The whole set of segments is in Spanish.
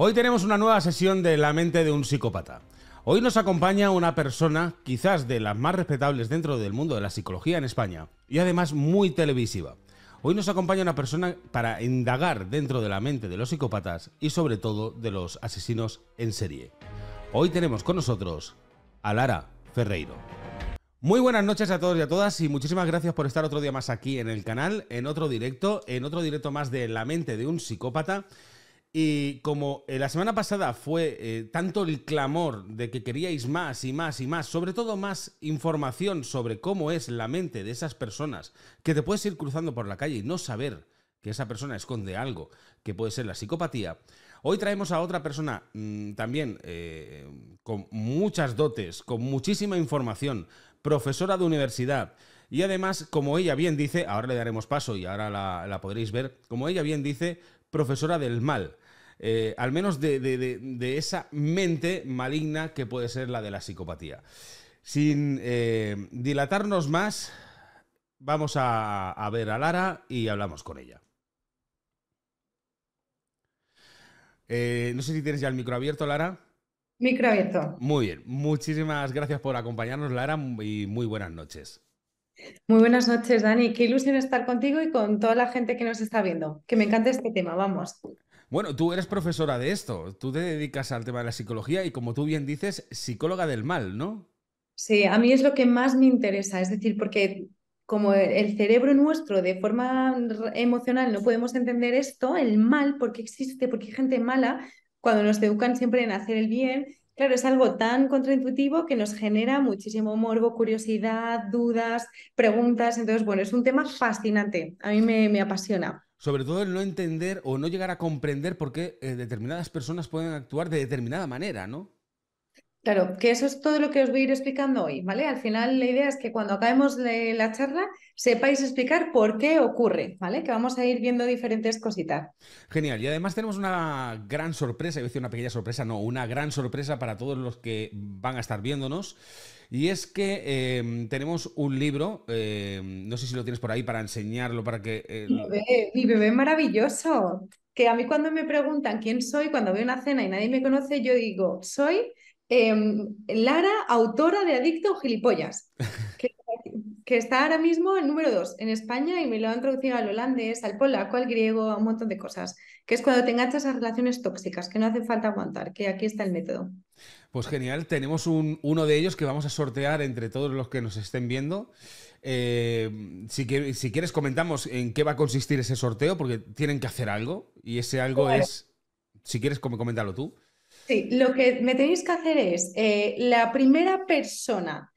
Hoy tenemos una nueva sesión de La mente de un psicópata. Hoy nos acompaña una persona, quizás de las más respetables dentro del mundo de la psicología en España, y además muy televisiva. Hoy nos acompaña una persona para indagar dentro de la mente de los psicópatas y sobre todo de los asesinos en serie. Hoy tenemos con nosotros a Lara Ferreiro. Muy buenas noches a todos y a todas y muchísimas gracias por estar otro día más aquí en el canal, en otro directo, en otro directo más de La mente de un psicópata. Y como eh, la semana pasada fue eh, tanto el clamor de que queríais más y más y más, sobre todo más información sobre cómo es la mente de esas personas, que te puedes ir cruzando por la calle y no saber que esa persona esconde algo, que puede ser la psicopatía, hoy traemos a otra persona mm, también eh, con muchas dotes, con muchísima información, profesora de universidad, y además, como ella bien dice, ahora le daremos paso y ahora la podréis ver, como ella bien dice, profesora del mal. Eh, al menos de, esa mente maligna que puede ser la de la psicopatía. Sin eh, dilatarnos más, vamos a, ver a Lara y hablamos con ella. Eh, no sé si tienes ya el micro abierto, Lara. Micro abierto. Muy bien. Muchísimas gracias por acompañarnos, Lara, y muy buenas noches. Muy buenas noches, Dani. Qué ilusión estar contigo y con toda la gente que nos está viendo. Que me encanta este tema, vamos. Bueno, tú eres profesora de esto, tú te dedicas al tema de la psicología y como tú bien dices, psicóloga del mal, ¿no? Sí, a mí es lo que más me interesa, es decir, porque como el cerebro nuestro de forma emocional no podemos entender esto, el mal, porque existe, porque hay gente mala, cuando nos educan siempre en hacer el bien, Claro, es algo tan contraintuitivo que nos genera muchísimo morbo, curiosidad, dudas, preguntas. Entonces, bueno, es un tema fascinante. A mí me, apasiona sobre todo el no entender o no llegar a comprender por qué eh, determinadas personas pueden actuar de determinada manera, ¿no? Claro, que eso es todo lo que os voy a ir explicando hoy, ¿vale? Al final la idea es que cuando acabemos de la charla sepáis explicar por qué ocurre, ¿vale? Que vamos a ir viendo diferentes cositas. Genial, y además tenemos una gran sorpresa, yo decía una pequeña sorpresa, no, una gran sorpresa para todos los que van a estar viéndonos. Y es que em, tenemos un libro, em, no sé si lo tienes por ahí para enseñarlo, para que... Mi, eh, bebé, mi bebé maravilloso, que a mí cuando me preguntan quién soy, cuando veo una cena y nadie me conoce, yo digo, soy Em, Lara, autora de Adicto Gilipollas, que, está ahora mismo en número 2 en España y me lo han traducido al holandés, al polaco, al griego, a un montón de cosas, que es cuando te enganchas a relaciones tóxicas, que no hace falta aguantar, que aquí está el método. Pues genial, tenemos uno de ellos que vamos a sortear entre todos los que nos estén viendo. Eh, si, quieres comentamos en qué va a consistir ese sorteo, porque tienen que hacer algo y ese algo es, si quieres coméntalo tú. Sí, lo que me tenéis que hacer es eh, la primera persona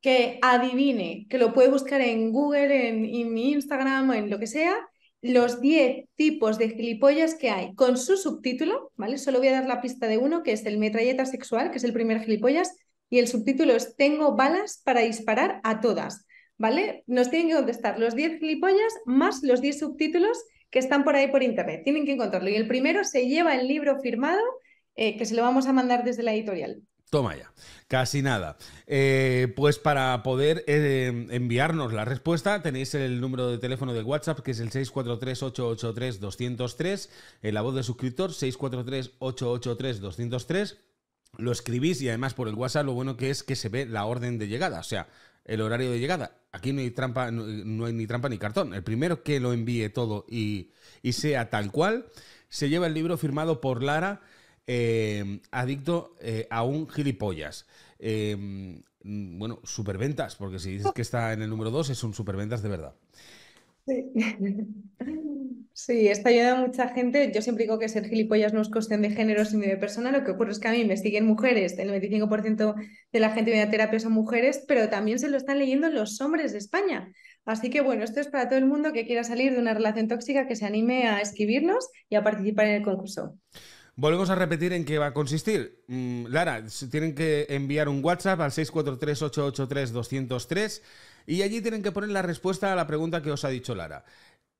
que adivine, que lo puede buscar en Google, en, mi Instagram o en lo que sea, los 10 tipos de gilipollas que hay con su subtítulo, ¿vale? Solo voy a dar la pista de uno, que es el metralleta sexual, que es el primer gilipollas, y el subtítulo es Tengo balas para disparar a todas, ¿vale? Nos tienen que contestar los 10 gilipollas más los 10 subtítulos que están por ahí por internet. Tienen que encontrarlo. Y el primero se lleva el libro firmado eh, que se lo vamos a mandar desde la editorial. Toma ya, casi nada. Eh, pues para poder eh, enviarnos la respuesta tenéis el número de teléfono de WhatsApp que es el 643-883-203, la voz de suscriptor 643-883-203. Lo escribís y además por el WhatsApp lo bueno que es que se ve la orden de llegada, o sea, el horario de llegada. Aquí no hay trampa, hay ni trampa ni cartón. El primero que lo envíe todo y, y sea tal cual, se lleva el libro firmado por Lara Em, adicto eh, a un gilipollas. Em, mm, bueno, superventas, porque si dices que está en el número 2 es un superventas de verdad. Sí. sí, esto ayuda a mucha gente. Yo siempre digo que ser gilipollas no es cuestión de género, sino de persona. Lo que ocurre es que a mí me siguen mujeres. El 95% de la gente que viene a terapia son mujeres, pero también se lo están leyendo los hombres de España. Así que bueno, esto es para todo el mundo que quiera salir de una relación tóxica, que se anime a escribirnos y a participar en el concurso. Volvemos a repetir en qué va a consistir. Mm, Lara, tienen que enviar un WhatsApp al 643-883-203 y allí tienen que poner la respuesta a la pregunta que os ha dicho Lara.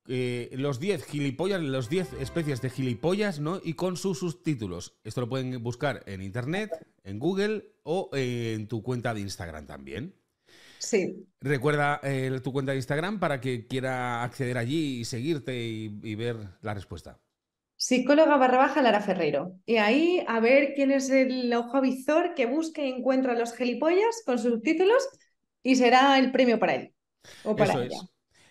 Eh, los 10 gilipollas, los 10 especies de gilipollas, ¿no? Y con sus subtítulos. Esto lo pueden buscar en internet, en Google o en tu cuenta de Instagram también. Sí. Recuerda eh, tu cuenta de Instagram para que quiera acceder allí y seguirte y ver la respuesta psicóloga barra baja Lara Ferreiro Y ahí a ver quién es el ojo avizor que busque y encuentra los gelipollas con subtítulos y será el premio para él o para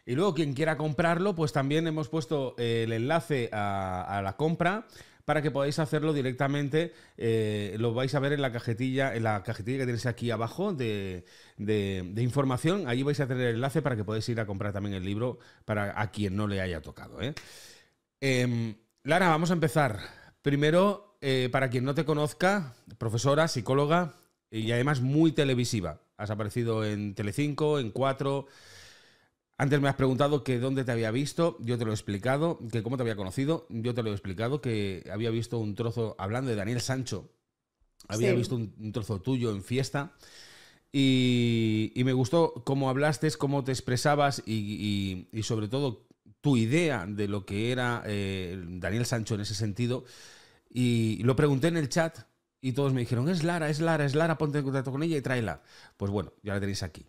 Y luego quien quiera comprarlo, pues también hemos puesto eh, el enlace a, la compra para que podáis hacerlo directamente. Eh, lo vais a ver en la cajetilla, en la cajetilla que tenéis aquí abajo de, información. Allí vais a tener el enlace para que podáis ir a comprar también el libro para a quien no le haya tocado. ¿eh? eh Lara, vamos a empezar. Primero, eh, para quien no te conozca, profesora, psicóloga eh, y además muy televisiva. Has aparecido en Telecinco, en Cuatro. Antes me has preguntado que dónde te había visto, yo te lo he explicado, que cómo te había conocido, yo te lo he explicado, que había visto un trozo, hablando de Daniel Sancho, había visto un, trozo tuyo en fiesta y, me gustó cómo hablaste, cómo te expresabas y, y sobre todo tu idea de lo que era eh, Daniel Sancho en ese sentido. Y lo pregunté en el chat y todos me dijeron, es Lara, es Lara, es Lara, ponte en contacto con ella y tráela. Pues bueno, ya la tenéis aquí.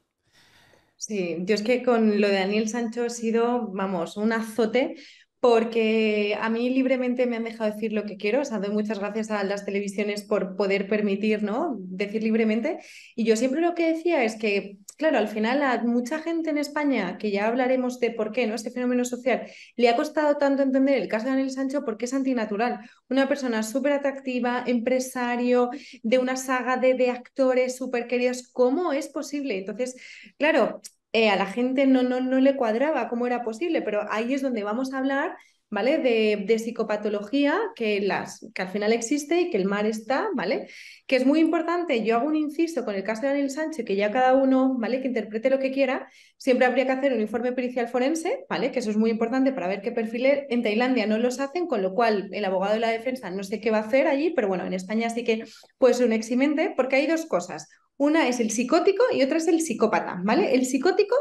Sí, yo es que con lo de Daniel Sancho ha sido, vamos, un azote, porque a mí libremente me han dejado decir lo que quiero, o sea, doy muchas gracias a las televisiones por poder permitir, ¿no? Decir libremente. Y yo siempre lo que decía es que claro, al final a mucha gente en España, que ya hablaremos de por qué, ¿no? Este fenómeno social, le ha costado tanto entender el caso de Daniel Sancho porque es antinatural. Una persona súper atractiva, empresario, de una saga de, actores súper queridos, ¿cómo es posible? Entonces, claro, eh, a la gente no, no, no le cuadraba cómo era posible, pero ahí es donde vamos a hablar de, psicopatología que, las, que al final existe y que el mar está, ¿vale? Que es muy importante, yo hago un inciso con el caso de Daniel Sánchez, que ya cada uno, ¿vale? Que interprete lo que quiera, siempre habría que hacer un informe pericial forense, ¿vale? Que eso es muy importante para ver qué perfiles en Tailandia no los hacen, con lo cual el abogado de la defensa no sé qué va a hacer allí, pero bueno, en España sí que puede ser un eximente, porque hay dos cosas. Una es el psicótico y otra es el psicópata, ¿vale? El psicótico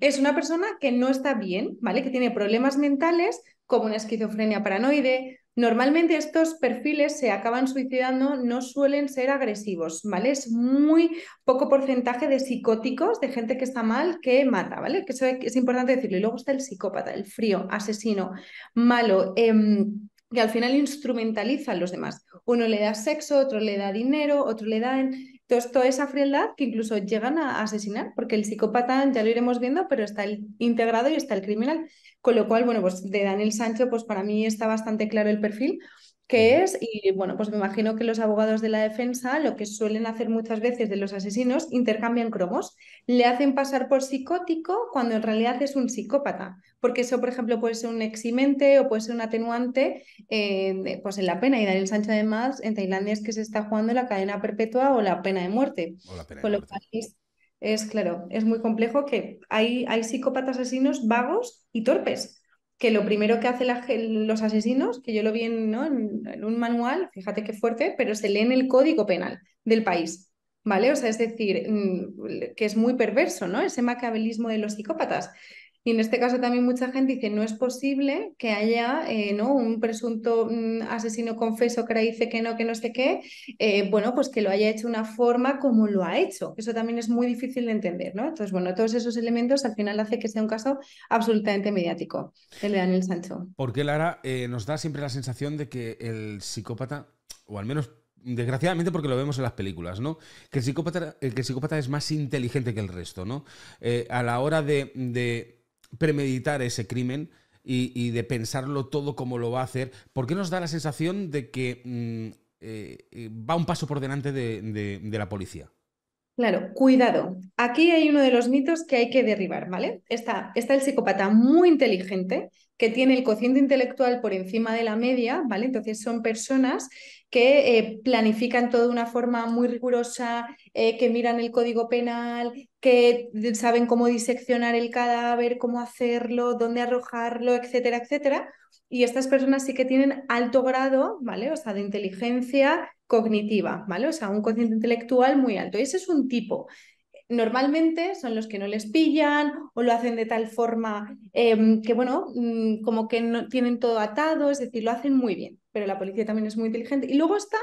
es una persona que no está bien, ¿vale? Que tiene problemas mentales, como una esquizofrenia paranoide. Normalmente estos perfiles se acaban suicidando, no suelen ser agresivos, ¿vale? Es muy poco porcentaje de psicóticos, de gente que está mal, que mata, ¿vale? Que eso es importante decirlo. Y luego está el psicópata, el frío, asesino, malo. Em, que al final instrumentaliza a los demás. Uno le da sexo, otro le da dinero, otro le da entonces, toda esa frialdad que incluso llegan a asesinar, porque el psicópata ya lo iremos viendo, pero está el integrado y está el criminal. Con lo cual, bueno, pues de Daniel Sancho, pues para mí está bastante claro el perfil que es, y bueno, pues me imagino que los abogados de la defensa lo que suelen hacer muchas veces de los asesinos, intercambian cromos, le hacen pasar por psicótico cuando en realidad es un psicópata, porque eso, por ejemplo, puede ser un eximente o puede ser un atenuante eh, pues en la pena. Y Daniel Sancho, además, en Tailandia es que se está jugando la cadena perpetua o la pena de muerte. Con lo cual es, claro, es muy complejo que hay, hay psicópatas asesinos vagos y torpes que lo primero que hacen los asesinos, que yo lo vi en, un manual, fíjate qué fuerte, pero se lee en el código penal del país, ¿vale? O sea, es decir, mm, que es muy perverso, ¿no? Ese maquiavelismo de los psicópatas. Y en este caso también mucha gente dice, no es posible que haya eh, ¿no? un presunto mm, asesino confeso que ahora dice que no, que no sé qué, eh, bueno, pues que lo haya hecho de una forma como lo ha hecho. Eso también es muy difícil de entender, ¿no? Entonces, bueno, todos esos elementos al final hace que sea un caso absolutamente mediático, el de Daniel Sancho. Porque Lara eh, nos da siempre la sensación de que el psicópata, o al menos desgraciadamente porque lo vemos en las películas, ¿no? Que el psicópata, psicópata es más inteligente que el resto, ¿no? a la hora de premeditar ese crimen y, de pensarlo todo como lo va a hacer, porque nos da la sensación de que mm, eh, eh, va un paso por delante de, la policía? Claro, cuidado. Aquí hay uno de los mitos que hay que derribar, ¿vale? está el psicópata muy inteligente que tiene el cociente intelectual por encima de la media, ¿vale? Entonces son personas que eh, planifican todo de una forma muy rigurosa, eh, que miran el código penal, que saben cómo diseccionar el cadáver, cómo hacerlo, dónde arrojarlo, etcétera, etcétera. Y estas personas sí que tienen alto grado, ¿vale? O sea, de inteligencia cognitiva, ¿vale? O sea, un cociente intelectual muy alto. Ese es un tipo normalmente son los que no les pillan o lo hacen de tal forma em, que, bueno, mm, como que no tienen todo atado, es decir, lo hacen muy bien, pero la policía también es muy inteligente. Y luego está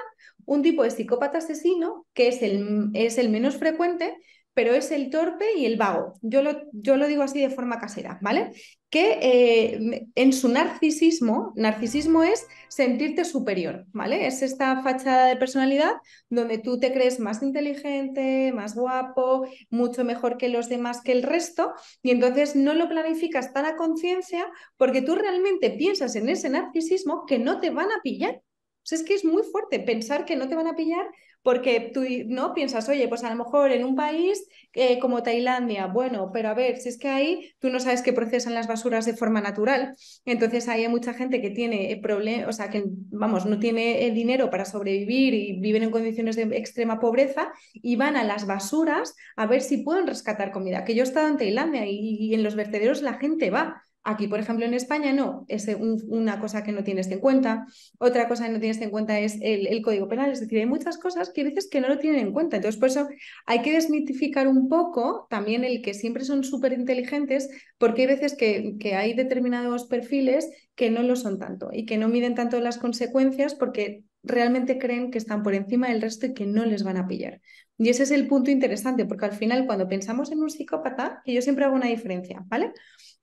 un tipo de psicópata asesino, que es el, es el menos frecuente, pero es el torpe y el vago. Yo lo, yo lo digo así de forma casera, ¿vale? Que eh, en su narcisismo, narcisismo es sentirte superior, ¿vale? Es esta fachada de personalidad donde tú te crees más inteligente, más guapo, mucho mejor que los demás, que el resto, y entonces no lo planificas tan a conciencia porque tú realmente piensas en ese narcisismo que no te van a pillar. O sea, es que es muy fuerte pensar que no te van a pillar porque tú no piensas, oye, pues a lo mejor en un país eh, como Tailandia, bueno, pero a ver, si es que ahí tú no sabes que procesan las basuras de forma natural, entonces ahí hay mucha gente que tiene eh, problemas, o sea, que vamos, no tiene eh, dinero para sobrevivir y viven en condiciones de extrema pobreza y van a las basuras a ver si pueden rescatar comida, que yo he estado en Tailandia y en los vertederos la gente va Aquí, por ejemplo, en España no, es una cosa que no tienes en cuenta. Otra cosa que no tienes en cuenta es el, código penal. Es decir, hay muchas cosas que a veces que no lo tienen en cuenta. Entonces, por eso hay que desmitificar un poco también el que siempre son súper inteligentes, porque hay veces que, que hay determinados perfiles que no lo son tanto y que no miden tanto las consecuencias porque realmente creen que están por encima del resto y que no les van a pillar. Y ese es el punto interesante, porque al final cuando pensamos en un psicópata, que yo siempre hago una diferencia, ¿vale?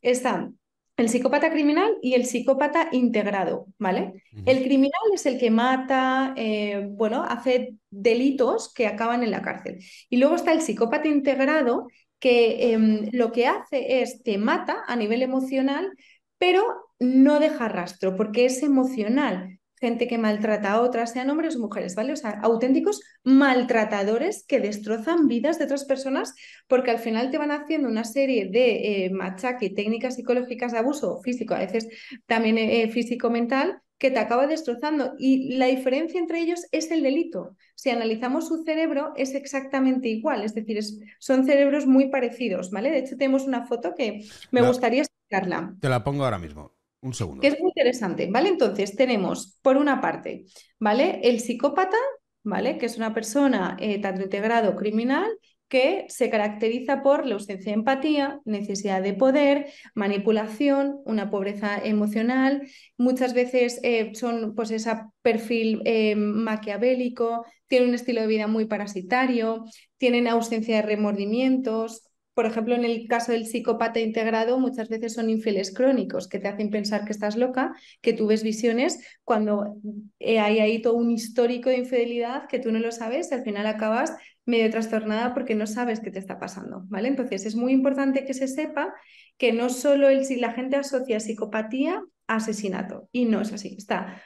Están el psicópata criminal y el psicópata integrado, ¿vale? El criminal es el que mata, eh, bueno, hace delitos que acaban en la cárcel. Y luego está el psicópata integrado que em, lo que hace es te mata a nivel emocional, pero no deja rastro porque es emocional gente que maltrata a otras, sean hombres o mujeres, ¿vale? O sea, auténticos maltratadores que destrozan vidas de otras personas porque al final te van haciendo una serie de eh, machaque, técnicas psicológicas de abuso físico, a veces también eh, eh, físico-mental, que te acaba destrozando. Y la diferencia entre ellos es el delito. Si analizamos su cerebro, es exactamente igual. Es decir, son cerebros muy parecidos, ¿vale? De hecho, tenemos una foto que me gustaría explicarla. Te la pongo ahora mismo. Un segundo. Que es muy interesante, ¿vale? Entonces tenemos, por una parte, ¿vale? El psicópata, ¿vale? Que es una persona eh, tanto integrado criminal que se caracteriza por la ausencia de empatía, necesidad de poder, manipulación, una pobreza emocional. Muchas veces eh, son pues ese perfil eh, maquiavélico, tienen un estilo de vida muy parasitario, tienen ausencia de remordimientos, por ejemplo, en el caso del psicópata integrado, muchas veces son infieles crónicos que te hacen pensar que estás loca, que tú ves visiones, cuando eh, hay ahí todo un histórico de infidelidad que tú no lo sabes y al final acabas medio trastornada porque no sabes qué te está pasando, ¿vale? Entonces es muy importante que se sepa que no solo el, si la gente asocia psicopatía a asesinato y no es así, está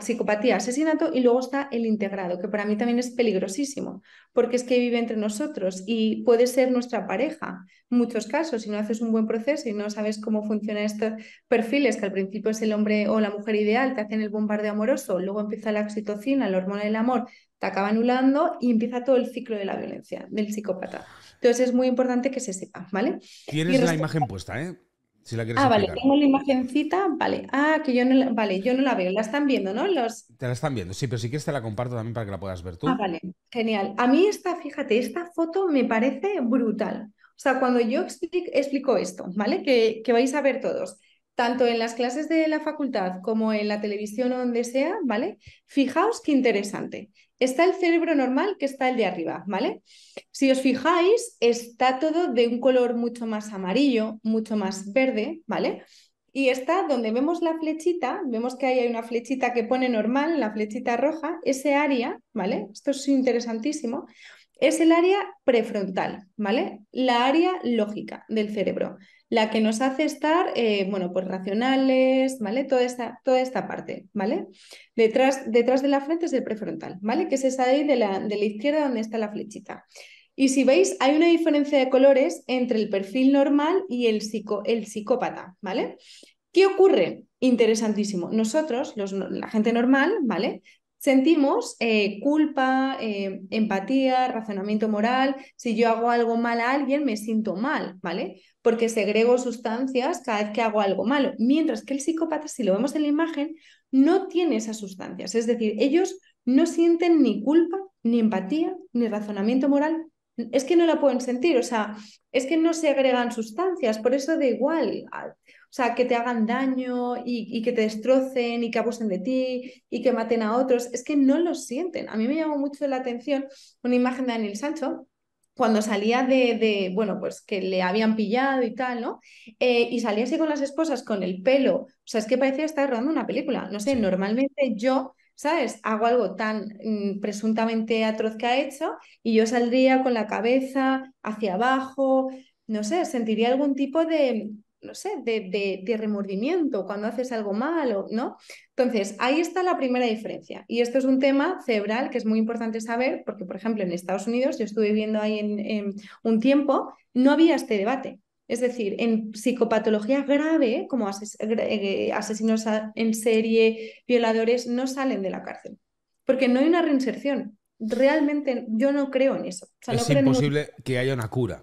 psicopatía, asesinato y luego está el integrado, que para mí también es peligrosísimo, porque es que vive entre nosotros y puede ser nuestra pareja. En muchos casos, si no haces un buen proceso y no sabes cómo funcionan estos perfiles, que al principio es el hombre o la mujer ideal, te hacen el bombardeo amoroso, luego empieza la oxitocina, la hormona del amor, te acaba anulando y empieza todo el ciclo de la violencia del psicópata. Entonces es muy importante que se sepa, ¿vale? Tienes la imagen puesta, ¿eh? ah, vale, tengo la imagencita, vale. Ah, que yo no la, vale, yo no la veo, la están viendo, ¿no? Los... Te la están viendo, sí, pero si quieres te la comparto también para que la puedas ver tú. Ah, vale, genial. A mí esta, fíjate, esta foto me parece brutal. O sea, cuando yo explico, esto, ¿vale? Que, que vais a ver todos tanto en las clases de la facultad como en la televisión o donde sea, ¿vale? Fijaos qué interesante. Está el cerebro normal que está el de arriba, ¿vale? Si os fijáis, está todo de un color mucho más amarillo, mucho más verde, ¿vale? Y está donde vemos la flechita, vemos que ahí hay una flechita que pone normal, la flechita roja, ese área, ¿vale? Esto es interesantísimo, es el área prefrontal, ¿vale? La área lógica del cerebro la que nos hace estar, eh, bueno, pues racionales, ¿vale? Toda esta, toda esta parte, ¿vale? Detrás, detrás de la frente es el prefrontal, ¿vale? Que es esa ahí de la, de la izquierda donde está la flechita. Y si veis, hay una diferencia de colores entre el perfil normal y el, el psicópata, ¿vale? ¿Qué ocurre? Interesantísimo. Nosotros, los, la gente normal, ¿vale? Sentimos eh, culpa, eh, empatía, razonamiento moral. Si yo hago algo mal a alguien, me siento mal, ¿vale? porque segrego sustancias cada vez que hago algo malo, mientras que el psicópata, si lo vemos en la imagen, no tiene esas sustancias, es decir, ellos no sienten ni culpa, ni empatía, ni razonamiento moral, es que no la pueden sentir, o sea, es que no se agregan sustancias, por eso da igual, o sea, que te hagan daño y, que te destrocen y que abusen de ti y que maten a otros, es que no lo sienten. A mí me llamó mucho la atención una imagen de Daniel Sancho, cuando salía de, bueno, pues que le habían pillado y tal, ¿no? Eh, y salía así con las esposas, con el pelo, o sea, es que parecía estar rodando una película, no sé, normalmente yo, ¿sabes? Hago algo tan mm, presuntamente atroz que ha hecho y yo saldría con la cabeza hacia abajo, no sé, sentiría algún tipo de, no sé, de, remordimiento cuando haces algo malo, ¿no? Entonces, ahí está la primera diferencia. Y esto es un tema cerebral que es muy importante saber, porque, por ejemplo, en Estados Unidos, yo estuve viviendo ahí en, un tiempo, no había este debate. Es decir, en psicopatología grave, como eh, asesinos en serie, violadores, no salen de la cárcel, porque no hay una reinserción. Realmente yo no creo en eso. es imposible que haya una cura.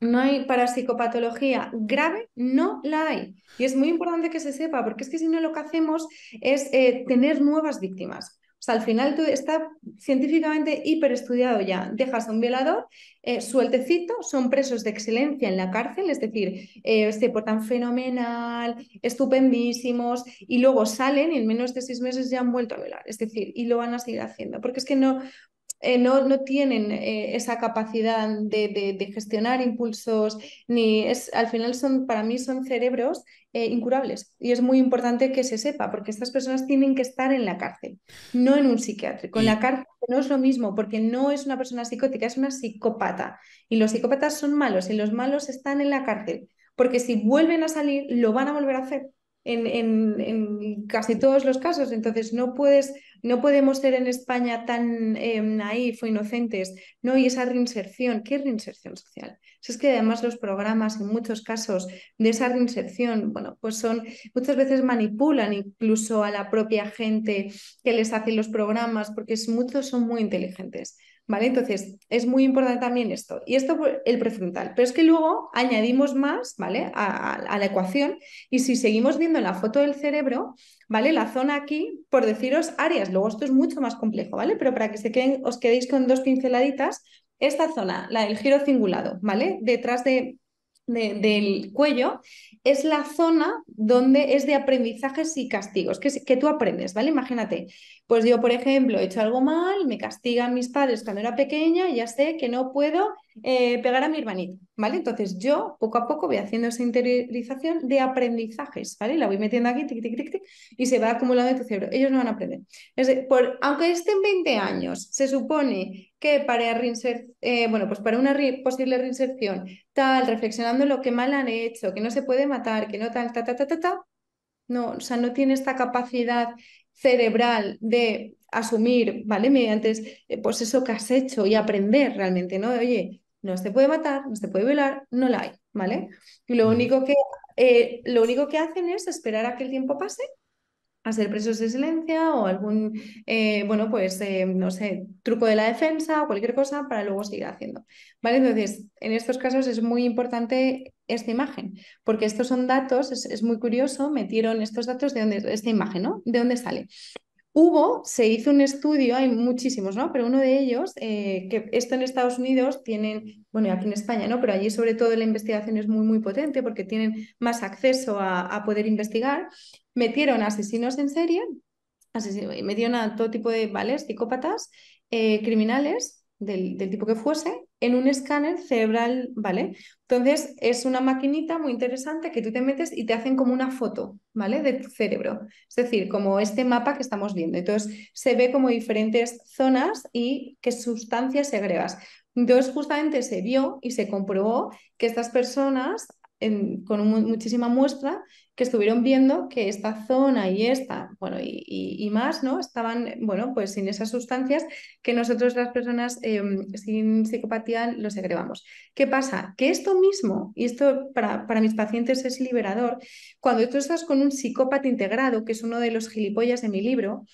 No hay para psicopatología grave, no la hay. Y es muy importante que se sepa, porque es que si no lo que hacemos es eh, tener nuevas víctimas. O sea, al final tú está científicamente hiperestudiado ya. Dejas a un violador eh, sueltecito, son presos de excelencia en la cárcel, es decir, eh, se portan fenomenal, estupendísimos, y luego salen y en menos de seis meses ya han vuelto a violar. Es decir, y lo van a seguir haciendo. Porque es que no, eh, no, tienen eh, esa capacidad de, gestionar impulsos, ni es, al final son, para mí son cerebros eh, incurables. Y es muy importante que se sepa, porque estas personas tienen que estar en la cárcel, no en un psiquiátrico. En la cárcel no es lo mismo, porque no es una persona psicótica, es una psicópata. Y los psicópatas son malos, y los malos están en la cárcel, porque si vuelven a salir, lo van a volver a hacer en, casi todos los casos. Entonces, no, puedes, no podemos ser en España tan eh, naif o inocentes, ¿no? Y esa reinserción, ¿qué reinserción social? es que además los programas, en muchos casos, de esa reinserción, bueno, pues son, muchas veces manipulan incluso a la propia gente que les hace los programas, porque muchos son muy inteligentes. ¿Vale? Entonces, es muy importante también esto. Y esto, el prefrontal. Pero es que luego añadimos más, ¿vale? A, la ecuación. Y si seguimos viendo la foto del cerebro, ¿vale? La zona aquí, por deciros áreas, luego esto es mucho más complejo, ¿vale? Pero para que se queden, os quedéis con dos pinceladitas, esta zona, la del giro cingulado, ¿vale? Detrás de, del cuello es la zona donde es de aprendizajes y castigos, que, que tú aprendes, ¿vale? Imagínate, pues yo, por ejemplo, he hecho algo mal, me castigan mis padres cuando era pequeña, ya sé que no puedo eh, pegar a mi hermanito, ¿vale? Entonces yo poco a poco voy haciendo esa interiorización de aprendizajes, ¿vale? La voy metiendo aquí, tic, tic, tic, tic, y se va acumulando en tu cerebro. Ellos no van a aprender. Es aunque estén 20 años, se supone que para, eh, bueno, pues para una posible reinserción, tal, reflexionando lo que mal han hecho, que no se puede matar, que no tal, ta, ta, ta, ta, ta, no, o sea, no tiene esta capacidad cerebral de asumir, ¿vale? Mediante eh, pues eso que has hecho y aprender realmente, ¿no? Oye, no se puede matar, no se puede violar, no la hay, ¿vale? Y lo mm. único que, eh, lo único que hacen es esperar a que el tiempo pase a ser presos de silencio o algún, eh, bueno, pues, eh, no sé, truco de la defensa o cualquier cosa para luego seguir haciendo. ¿Vale? Entonces, en estos casos es muy importante esta imagen, porque estos son datos, es, muy curioso, metieron estos datos de dónde, esta imagen, ¿no? ¿De dónde sale? Hubo, se hizo un estudio, hay muchísimos, ¿no? Pero uno de ellos, eh, que esto en Estados Unidos tienen, bueno, aquí en España, ¿no? Pero allí sobre todo la investigación es muy, muy potente porque tienen más acceso a, poder investigar. Metieron asesinos en serie, asesinos, metieron a todo tipo de, ¿vale? Psicópatas, eh, criminales, del, tipo que fuese, en un escáner cerebral, ¿vale? Entonces es una maquinita muy interesante que tú te metes y te hacen como una foto, ¿vale? De tu cerebro. Es decir, como este mapa que estamos viendo. Entonces se ve como diferentes zonas y qué sustancias agregas. Entonces justamente se vio y se comprobó que estas personas con muchísima muestra que estuvieron viendo que esta zona y esta, bueno, y, más, ¿no? Estaban, bueno, pues sin esas sustancias que nosotros las personas em, sin psicopatía lo segregamos. ¿Qué pasa? Que esto mismo, y esto para, mis pacientes es liberador, cuando tú estás con un psicópata integrado, que es uno de los gilipollas de mi libro,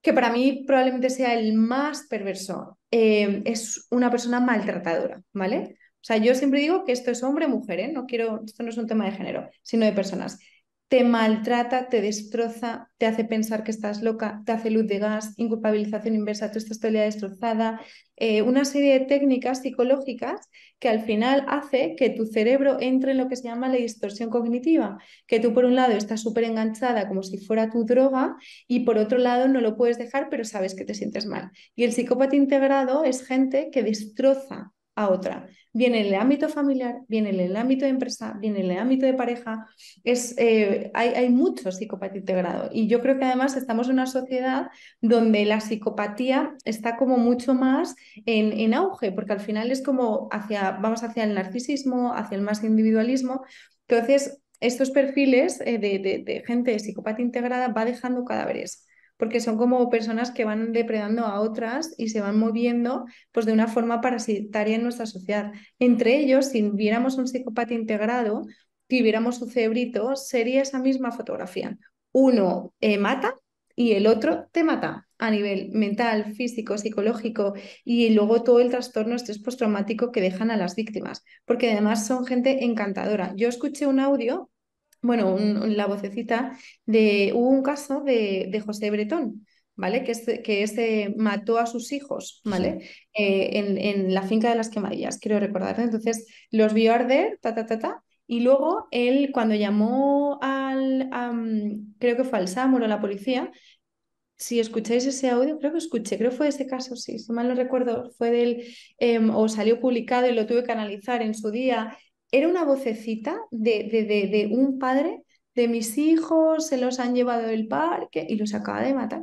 que para mí probablemente sea el más perverso, eh, es una persona maltratadora, ¿vale? O sea, yo siempre digo que esto es hombre mujer, ¿eh? no quiero, esto no es un tema de género, sino de personas. Te maltrata, te destroza, te hace pensar que estás loca, te hace luz de gas, inculpabilización inversa, tú estás todavía destrozada, eh, una serie de técnicas psicológicas que al final hace que tu cerebro entre en lo que se llama la distorsión cognitiva, que tú por un lado estás súper enganchada como si fuera tu droga y por otro lado no lo puedes dejar pero sabes que te sientes mal. Y el psicópata integrado es gente que destroza a otra. Viene en el ámbito familiar, viene en el ámbito de empresa, viene en el ámbito de pareja. Es, eh, hay, mucho psicopatía integrado y yo creo que además estamos en una sociedad donde la psicopatía está como mucho más en, en auge, porque al final es como hacia, vamos hacia el narcisismo, hacia el más individualismo. Entonces, estos perfiles eh, de, gente de psicopatía integrada va dejando cadáveres porque son como personas que van depredando a otras y se van moviendo pues de una forma parasitaria en nuestra sociedad. Entre ellos, si viéramos un psicópata integrado, si viéramos su cebrito, sería esa misma fotografía. Uno eh, mata y el otro te mata a nivel mental, físico, psicológico y luego todo el trastorno estrés postraumático que dejan a las víctimas, porque además son gente encantadora. Yo escuché un audio bueno, la vocecita de, hubo un caso de, José Bretón, ¿vale? Que este, que este mató a sus hijos, ¿vale? Eh, en, la finca de las quemadillas, quiero recordar. Entonces, los vio arder, ta, ta, ta, ta. Y luego él, cuando llamó al, creo que fue al la policía, si escucháis ese audio, creo que escuché, creo que fue ese caso, sí, si mal no recuerdo, fue del, em, o salió publicado y lo tuve que analizar en su día, era una vocecita de, de, de, un padre de mis hijos, se los han llevado del parque y los acaba de matar.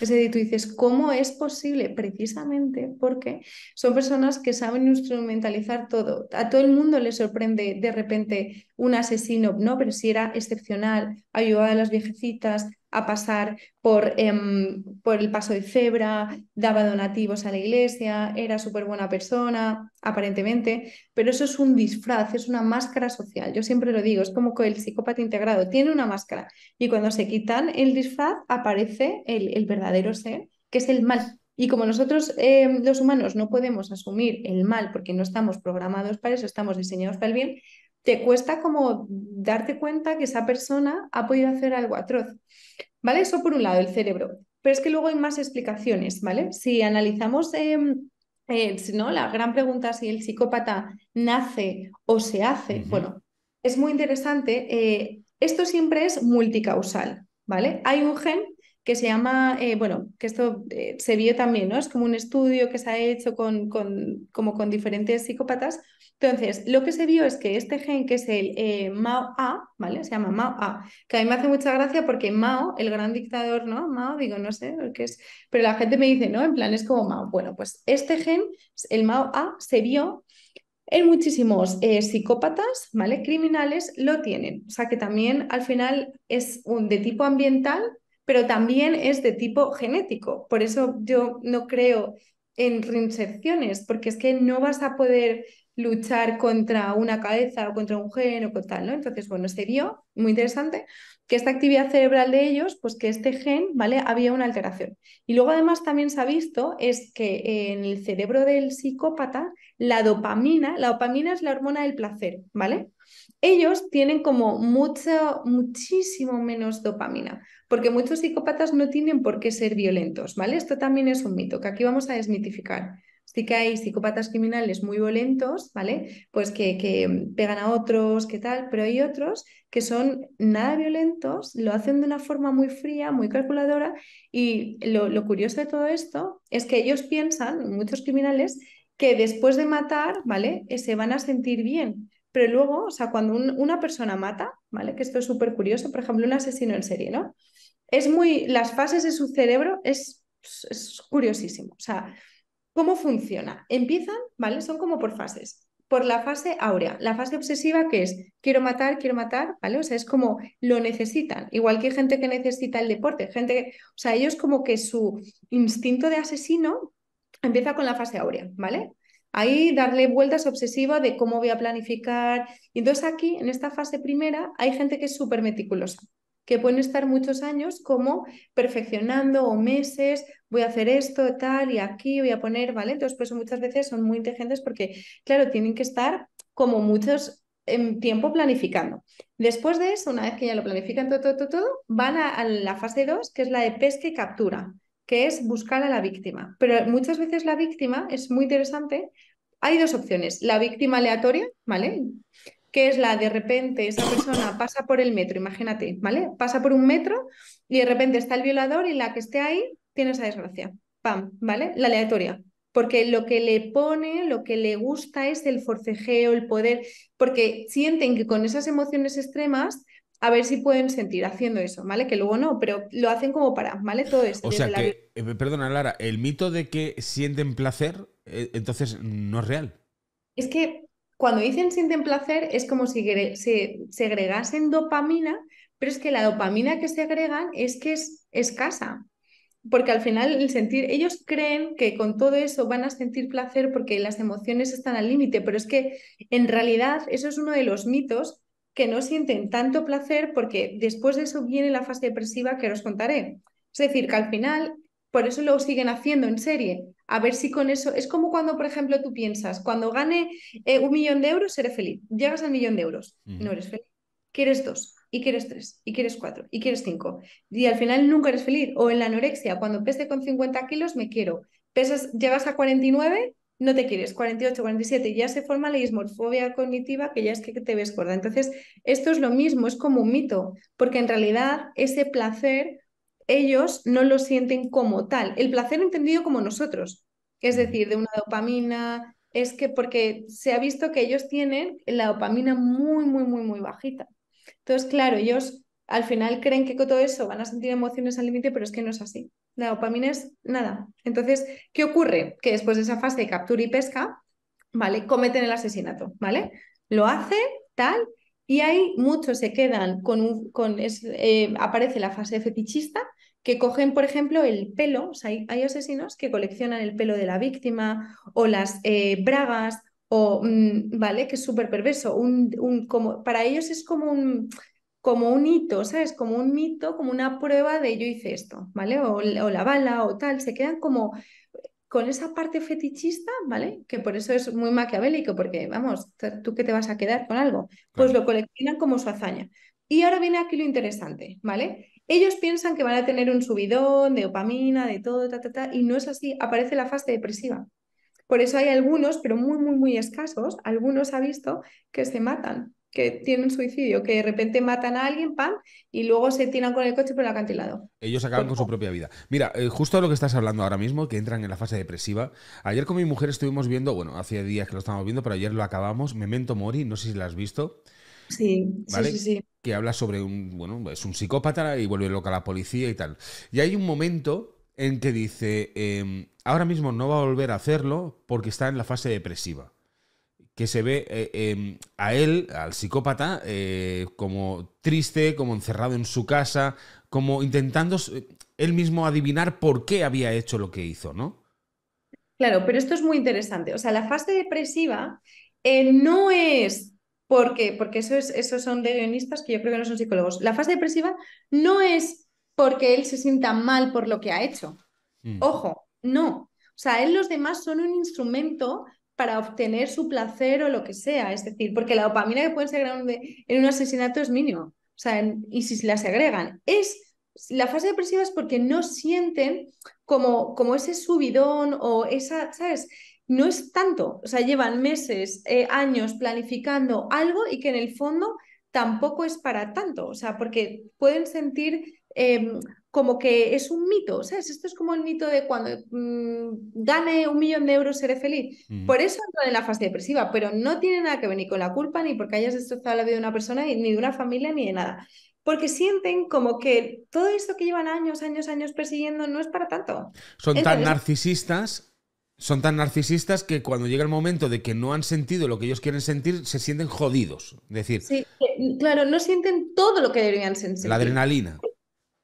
Es decir, tú dices, ¿cómo es posible? Precisamente porque son personas que saben instrumentalizar todo. A todo el mundo le sorprende de repente un asesino, no, pero si era excepcional, ayudaba a las viejecitas, a pasar por, em, por el paso de cebra, daba donativos a la iglesia, era súper buena persona, aparentemente, pero eso es un disfraz, es una máscara social. Yo siempre lo digo, es como que el psicópata integrado tiene una máscara y cuando se quitan el disfraz aparece el, verdadero ser, que es el mal, y como nosotros em, los humanos no podemos asumir el mal porque no estamos programados para eso, estamos diseñados para el bien, te cuesta como darte cuenta que esa persona ha podido hacer algo atroz. ¿vale? Eso por un lado, el cerebro. Pero es que luego hay más explicaciones, ¿vale? Si analizamos... Eh, eh, ¿no? La gran pregunta si el psicópata nace o se hace. Bueno, es muy interesante. Eh, esto siempre es multicausal, ¿vale? Hay un gen que se llama, eh, bueno, que esto eh, se vio también, ¿no? Es como un estudio que se ha hecho con, como con diferentes psicópatas. Entonces, lo que se vio es que este gen, que es el eh, Mao A, ¿vale? Se llama Mao A, que a mí me hace mucha gracia porque Mao, el gran dictador, ¿no? Mao, digo, no sé que es, pero la gente me dice, ¿no? En plan, es como Mao. Bueno, pues este gen, el Mao A, se vio en muchísimos psicópatas, ¿vale? Criminales lo tienen. O sea que también al final es un, de tipo ambiental pero también es de tipo genético. Por eso yo no creo en reinserciones, porque es que no vas a poder luchar contra una cabeza o contra un gen o con tal, ¿no? Entonces, bueno, sería muy interesante, que esta actividad cerebral de ellos, pues que este gen, ¿vale? Había una alteración. Y luego además también se ha visto es que en el cerebro del psicópata, la dopamina, la dopamina es la hormona del placer, ¿vale? ellos tienen como mucho, muchísimo menos dopamina, porque muchos psicópatas no tienen por qué ser violentos, ¿vale? Esto también es un mito que aquí vamos a desmitificar. Sí que hay psicópatas criminales muy violentos, ¿vale? Pues que, pegan a otros, ¿qué tal, pero hay otros que son nada violentos, lo hacen de una forma muy fría, muy calculadora, y lo, lo curioso de todo esto es que ellos piensan, muchos criminales, que después de matar, ¿vale? Eh, se van a sentir bien. Pero luego, o sea, cuando una persona mata, ¿vale? Que esto es súper curioso, por ejemplo, un asesino en serie, ¿no? Es muy, las fases de su cerebro es, curiosísimo. O sea, ¿cómo funciona? Empiezan, ¿vale? Son como por fases. Por la fase áurea, la fase obsesiva que es quiero matar, quiero matar, ¿vale? O sea, es como lo necesitan, igual que gente que necesita el deporte, gente que, o sea, ellos como que su instinto de asesino empieza con la fase áurea, ¿vale? Ahí darle vueltas obsesivas de cómo voy a planificar. Y entonces aquí, en esta fase primera, hay gente que es súper meticulosa, que pueden estar muchos años como perfeccionando o meses, voy a hacer esto, tal y aquí, voy a poner, ¿vale? Entonces, pues muchas veces son muy inteligentes porque, claro, tienen que estar como muchos en tiempo planificando. Después de eso, una vez que ya lo planifican todo, todo, todo, todo van a, la fase dos, que es la de pesca y captura que es buscar a la víctima. Pero muchas veces la víctima es muy interesante. Hay dos opciones. La víctima aleatoria, ¿vale? que es la de repente esa persona pasa por el metro, imagínate, ¿vale? Pasa por un metro y de repente está el violador y la que esté ahí tiene esa desgracia. Pam, ¿vale? La aleatoria. Porque lo que le pone, lo que le gusta es el forcejeo, el poder, porque sienten que con esas emociones extremas a ver si pueden sentir haciendo eso, ¿vale? Que luego no, pero lo hacen como para, ¿vale? Todo esto. O sea, que, eh, perdona Lara, el mito de que sienten placer, eh, entonces no es real. Es que cuando dicen sienten placer es como si se segregasen dopamina, pero es que la dopamina que se agregan es que es escasa. Porque al final el sentir, ellos creen que con todo eso van a sentir placer porque las emociones están al límite, pero es que en realidad eso es uno de los mitos que no sienten tanto placer porque después de eso viene la fase depresiva que os contaré. Es decir, que al final, por eso lo siguen haciendo en serie. A ver si con eso, es como cuando, por ejemplo, tú piensas, cuando gane eh, un millón de euros, seré feliz. Llegas al millón de euros, no eres feliz. Quieres dos, y quieres tres, y quieres cuatro, y quieres cinco. Y al final nunca eres feliz. O en la anorexia, cuando pese con 50 kilos, me quiero. Pesas, llegas a 49 no te quieres, 48, 47, ya se forma la ismorfobia cognitiva que ya es que te ves gorda. Entonces, esto es lo mismo, es como un mito, porque en realidad ese placer ellos no lo sienten como tal, el placer entendido como nosotros, es decir, de una dopamina, es que porque se ha visto que ellos tienen la dopamina muy, muy, muy, muy bajita. Entonces, claro, ellos al final creen que con todo eso van a sentir emociones al límite, pero es que no es así. La dopamina es nada. Entonces, ¿qué ocurre? Que después de esa fase de captura y pesca, ¿vale? Cometen el asesinato, ¿vale? Lo hace tal y ahí muchos se quedan con, un, con es, eh, aparece la fase fetichista, que cogen, por ejemplo, el pelo, o sea, hay, asesinos que coleccionan el pelo de la víctima o las eh, bragas o, mm, ¿vale? Que es súper perverso. un, como, para ellos es como un como un hito, ¿sabes? Como un mito, como una prueba de yo hice esto, ¿vale? O, la bala o tal, se quedan como con esa parte fetichista, ¿vale? Que por eso es muy maquiavélico, porque vamos, tú que te vas a quedar con algo, pues lo coleccionan como su hazaña. Y ahora viene aquí lo interesante, ¿vale? Ellos piensan que van a tener un subidón de dopamina, de todo, ta, ta, ta, y no es así, aparece la fase depresiva. Por eso hay algunos, pero muy, muy, muy escasos, algunos ha visto que se matan que tienen suicidio, que de repente matan a alguien, pan, y luego se tiran con el coche por el acantilado. Ellos pues acaban con su propia vida. Mira, eh, justo lo que estás hablando ahora mismo, que entran en la fase depresiva. Ayer con mi mujer estuvimos viendo, bueno, hacía días que lo estábamos viendo, pero ayer lo acabamos, Memento Mori, no sé si la has visto. Sí, sí, sí, Que habla sobre un, bueno, es un psicópata y vuelve loca a la policía y tal. Y hay un momento en que dice, em, ahora mismo no va a volver a hacerlo porque está en la fase depresiva que se ve eh, em, a él, al psicópata, eh, como triste, como encerrado en su casa, como intentando eh, él mismo adivinar por qué había hecho lo que hizo, ¿no? Claro, pero esto es muy interesante. O sea, la fase depresiva no es porque, porque eso esos son de guionistas que yo creo que no son psicólogos. La fase depresiva no es porque él se sienta mal por lo que ha hecho. Mm. Ojo, no. O sea, él los demás son un instrumento para obtener su placer o lo que sea. Es decir, porque la dopamina que pueden segregar en un asesinato es mínimo. O sea, y si la agregan, es la fase depresiva es porque no sienten como, como ese subidón o esa, ¿sabes? No es tanto. O sea, llevan meses, eh, años planificando algo y que en el fondo tampoco es para tanto. O sea, porque pueden sentir em, como que es un mito, ¿sabes? Esto es como el mito de cuando mm, gane un millón de euros seré feliz. Por eso entran en la fase depresiva, pero no tiene nada que ver ni con la culpa, ni porque hayas destrozado la vida de una persona, ni de una familia, ni de nada. Porque sienten como que todo esto que llevan años, años, años persiguiendo no es para tanto. Son tan narcisistas. Son tan narcisistas que cuando llega el momento de que no han sentido lo que ellos quieren sentir, se sienten jodidos. Es decir, sí, claro, no sienten todo lo que deberían sentir. La adrenalina.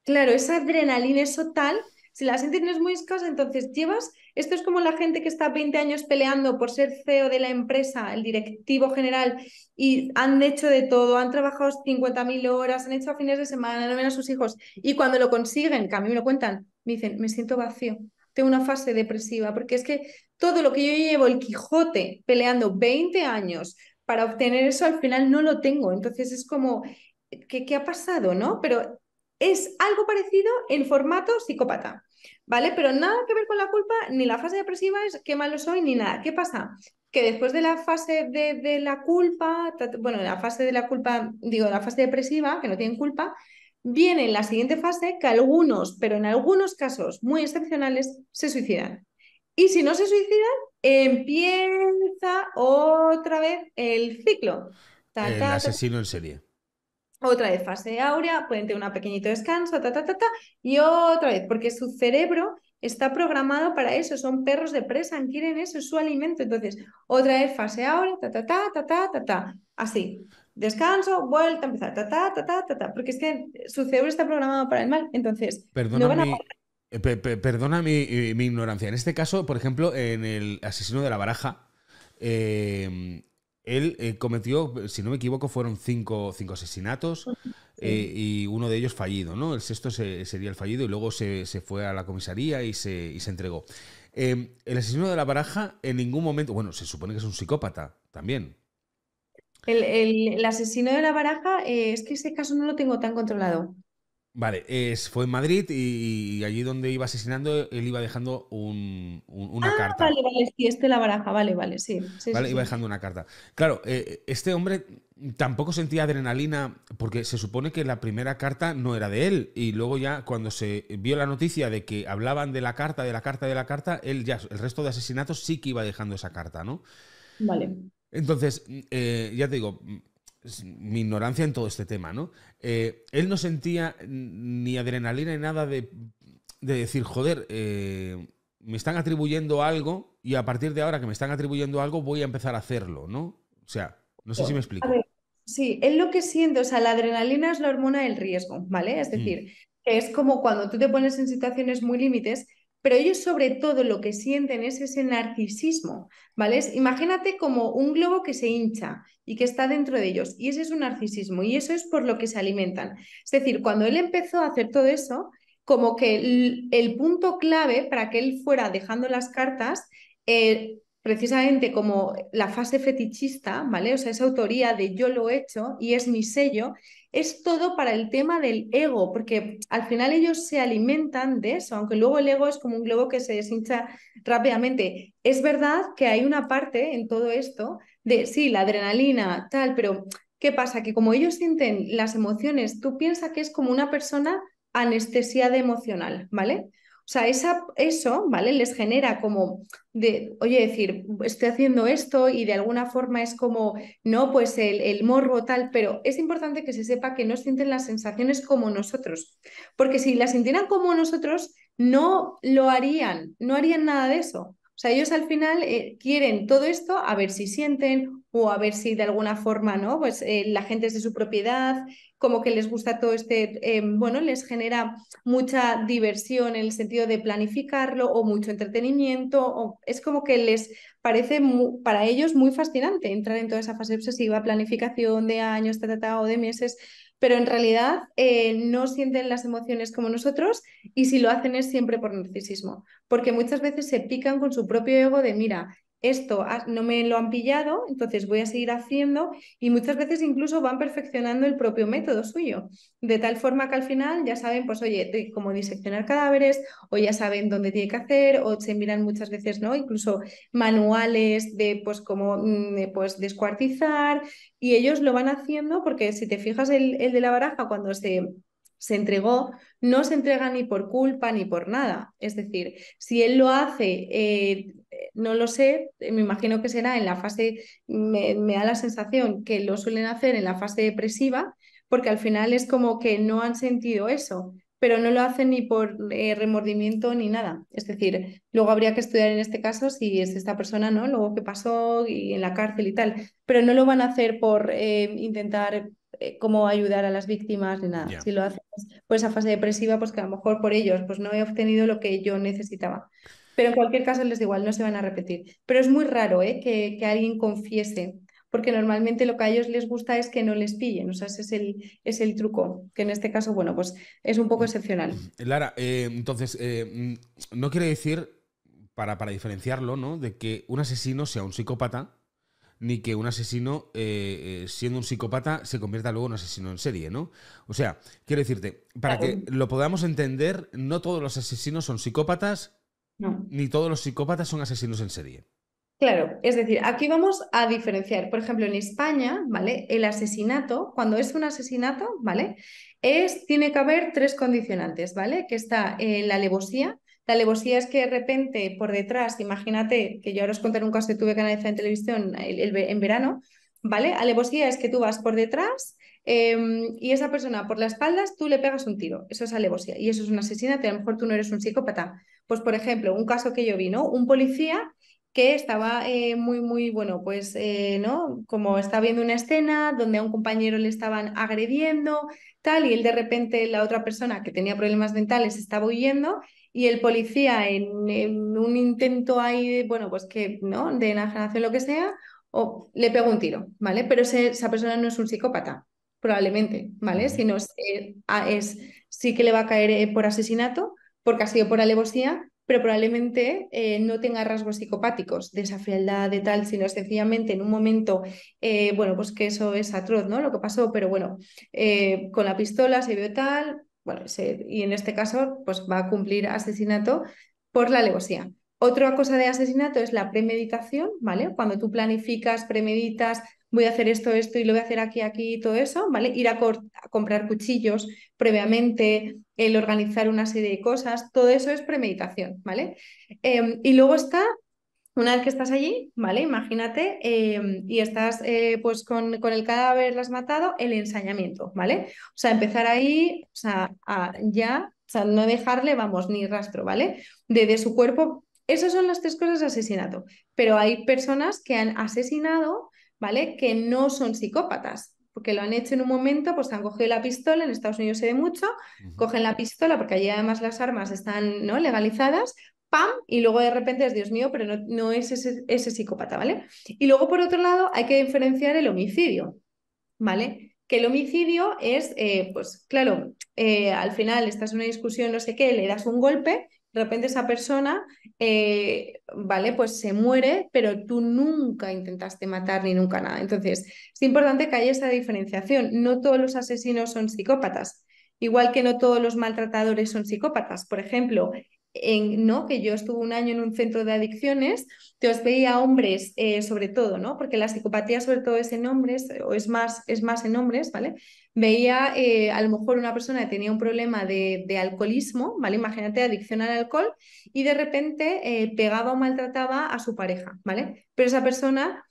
Claro, esa adrenalina, es total, si la sientes muy escasa, entonces llevas, esto es como la gente que está 20 años peleando por ser CEO de la empresa, el directivo general, y han hecho de todo, han trabajado 50.000 horas, han hecho a fines de semana, no ven a sus hijos, y cuando lo consiguen, que a mí me lo cuentan, me dicen, me siento vacío, tengo una fase depresiva, porque es que todo lo que yo llevo, el Quijote, peleando 20 años para obtener eso, al final no lo tengo, entonces es como... ¿Qué, ¿Qué ha pasado? ¿no? Pero es algo parecido en formato psicópata, ¿vale? Pero nada que ver con la culpa, ni la fase depresiva es qué malo soy, ni nada. ¿Qué pasa? Que después de la fase de, la culpa, bueno, la fase de la culpa, digo, la fase depresiva, que no tienen culpa, viene la siguiente fase que algunos, pero en algunos casos muy excepcionales, se suicidan. Y si no se suicidan, empieza otra vez el ciclo. el asesino en serie otra vez fase áurea, pueden tener un pequeñito descanso, ta, ta, ta, ta, y otra vez, porque su cerebro está programado para eso, son perros de presa, quieren eso, es su alimento. Entonces, otra vez fase áurea, ta, ta, ta, ta, ta, ta, así. Descanso, vuelta a empezar, ta, ta, ta, ta, ta, porque es que su cerebro está programado para el mal, entonces perdona mi, ignorancia. En este caso, por ejemplo, en el asesino de la baraja, eh, él eh, cometió, si no me equivoco, fueron cinco, asesinatos eh, y uno de ellos fallido, ¿no? El sexto sería el fallido y luego se, fue a la comisaría y se, entregó. Em, el asesino de la baraja en ningún momento, bueno, se supone que es un psicópata también. el asesino de la baraja, eh, es que ese caso no lo tengo tan controlado. Vale, es, fue en Madrid y, allí donde iba asesinando, él iba dejando una ah, carta. Vale, vale, sí, este la baraja, vale, vale, sí. vale, iba dejando una carta. Claro, eh, este hombre tampoco sentía adrenalina porque se supone que la primera carta no era de él y luego ya cuando se vio la noticia de que hablaban de la carta, de la carta, de la carta, él ya, el resto de asesinatos sí que iba dejando esa carta, ¿no? Vale. Entonces, eh, ya te digo, mi ignorancia en todo este tema, ¿no? Eh, él no sentía ni adrenalina ni nada de, decir, joder, eh, me están atribuyendo algo y a partir de ahora que me están atribuyendo algo voy a empezar a hacerlo, ¿no? O sea, no sé si me explico. sí, es lo que siento, o sea, la adrenalina es la hormona del riesgo, ¿vale? Es mm. decir, es como cuando tú te pones en situaciones muy límites pero ellos sobre todo lo que sienten es ese narcisismo, ¿vale? imagínate como un globo que se hincha y que está dentro de ellos, y ese es un narcisismo, y eso es por lo que se alimentan. Es decir, cuando él empezó a hacer todo eso, como que el, punto clave para que él fuera dejando las cartas, eh, precisamente como la fase fetichista, ¿vale? O sea, esa autoría de yo lo he hecho y es mi sello, es todo para el tema del ego, porque al final ellos se alimentan de eso, aunque luego el ego es como un globo que se deshincha rápidamente. Es verdad que hay una parte en todo esto de, sí, la adrenalina, tal, pero ¿qué pasa? Que como ellos sienten las emociones, tú piensas que es como una persona anestesiada emocional, ¿vale? O sea, esa, eso, ¿vale? Les genera como de, oye, decir, estoy haciendo esto y de alguna forma es como, no, pues el, morbo tal, pero es importante que se sepa que no sienten las sensaciones como nosotros, porque si las sintieran como nosotros, no lo harían, no harían nada de eso. O sea, ellos al final eh, quieren todo esto a ver si sienten o a ver si de alguna forma, ¿no? Pues eh, la gente es de su propiedad, como que les gusta todo este, eh, bueno, les genera mucha diversión en el sentido de planificarlo o mucho entretenimiento, o es como que les parece para ellos muy fascinante entrar en toda esa fase obsesiva, planificación de años, o de meses, pero en realidad eh, no sienten las emociones como nosotros y si lo hacen es siempre por narcisismo, porque muchas veces se pican con su propio ego de, mira, esto no me lo han pillado, entonces voy a seguir haciendo y muchas veces incluso van perfeccionando el propio método suyo, de tal forma que al final ya saben, pues oye, cómo diseccionar cadáveres o ya saben dónde tiene que hacer o se miran muchas veces, ¿no? Incluso manuales de pues cómo mm, pues, descuartizar y ellos lo van haciendo porque si te fijas el, el de la baraja cuando se se entregó, no se entrega ni por culpa ni por nada. Es decir, si él lo hace, eh, no lo sé, me imagino que será en la fase, me, da la sensación que lo suelen hacer en la fase depresiva, porque al final es como que no han sentido eso, pero no lo hacen ni por eh, remordimiento ni nada. Es decir, luego habría que estudiar en este caso si es esta persona, ¿no? Luego qué pasó y en la cárcel y tal, pero no lo van a hacer por eh, intentar eh, cómo ayudar a las víctimas ni nada. Si lo haces por esa fase depresiva, pues que a lo mejor por ellos pues no he obtenido lo que yo necesitaba. Pero en cualquier caso les da igual, no se van a repetir. Pero es muy raro ¿eh? que, alguien confiese, porque normalmente lo que a ellos les gusta es que no les pillen. O sea, ese es el, es el truco, que en este caso, bueno, pues es un poco excepcional. Lara, eh, entonces, eh, mm, no quiere decir, para, para diferenciarlo, ¿no? De que un asesino sea un psicópata ni que un asesino, eh, eh, siendo un psicópata, se convierta luego en un asesino en serie, ¿no? O sea, quiero decirte, para que lo podamos entender, no todos los asesinos son psicópatas, ni todos los psicópatas son asesinos en serie. Claro, es decir, aquí vamos a diferenciar. Por ejemplo, en España, ¿vale? El asesinato, cuando es un asesinato, ¿vale? Es, tiene que haber tres condicionantes, ¿vale? Que está la alevosía, la alevosía pues es que de repente por detrás, imagínate, que yo ahora os contaré un caso que tuve que analizar en televisión en verano, ¿vale? Alevosía pues es que tú vas por detrás em, y esa persona por las espaldas tú le pegas un tiro. Eso es alevosía y eso es un asesinato a lo mejor tú no eres un psicópata. Pues por ejemplo, un caso que yo vi, ¿no? Un policía que estaba eh, muy, muy, bueno, pues, eh, ¿no? Como está viendo una escena donde a un compañero le estaban agrediendo, tal, y él de repente, la otra persona que tenía problemas mentales estaba huyendo y el policía en, un intento ahí, bueno, pues que, ¿no? De enajenación, lo que sea, o le pega un tiro, ¿vale? Pero esa persona no es un psicópata, probablemente, ¿vale? Si es, eh, es, sí que le va a caer eh, por asesinato, porque ha sido por alevosía, pero probablemente eh, no tenga rasgos psicopáticos de esa frialdad de tal, sino sencillamente en un momento, bueno, pues que eso es atroz, ¿no? Lo que pasó, pero bueno, con la pistola se vio tal, bueno, y en este caso pues va a cumplir asesinato por la legosía. Otra cosa de asesinato es la premeditación, ¿vale? Cuando tú planificas, premeditas, voy a hacer esto, esto y lo voy a hacer aquí, aquí y todo eso, ¿vale? Ir a, comprar cuchillos previamente, el organizar una serie de cosas, todo eso es premeditación, ¿vale? Em, y luego está una vez que estás allí, ¿vale? Imagínate, em, y estás eh, pues con, el cadáver, las has matado, el ensañamiento, ¿vale? O sea, empezar ahí, o sea, ya, o sea, no dejarle, vamos, ni rastro, ¿vale? De, su cuerpo. Esas son las tres cosas de asesinato. Pero hay personas que han asesinado, ¿vale? Que no son psicópatas, porque lo han hecho en un momento, pues han cogido la pistola, en Estados Unidos se ve mucho, cogen la pistola porque allí además las armas están ¿no? legalizadas, pam, y luego de repente es Dios mío, pero no, no es ese, psicópata, ¿vale? Y luego, por otro lado, hay que diferenciar el homicidio, ¿vale? Que el homicidio es, eh, pues claro, eh, al final estás en una discusión, no sé qué, le das un golpe, de repente esa persona, eh, ¿vale? Pues se muere, pero tú nunca intentaste matar ni nunca nada. Entonces, es importante que haya esa diferenciación. No todos los asesinos son psicópatas. Igual que no todos los maltratadores son psicópatas. Por ejemplo, ¿no? que yo estuve un año en un centro de adicciones, te os veía hombres eh, sobre todo, ¿no? porque la psicopatía sobre todo es en hombres, o es más, es más en hombres, ¿vale? Veía eh, a lo mejor una persona que tenía un problema de, alcoholismo, ¿vale? Imagínate adicción al alcohol, y de repente eh, pegaba o maltrataba a su pareja, ¿vale? Pero esa persona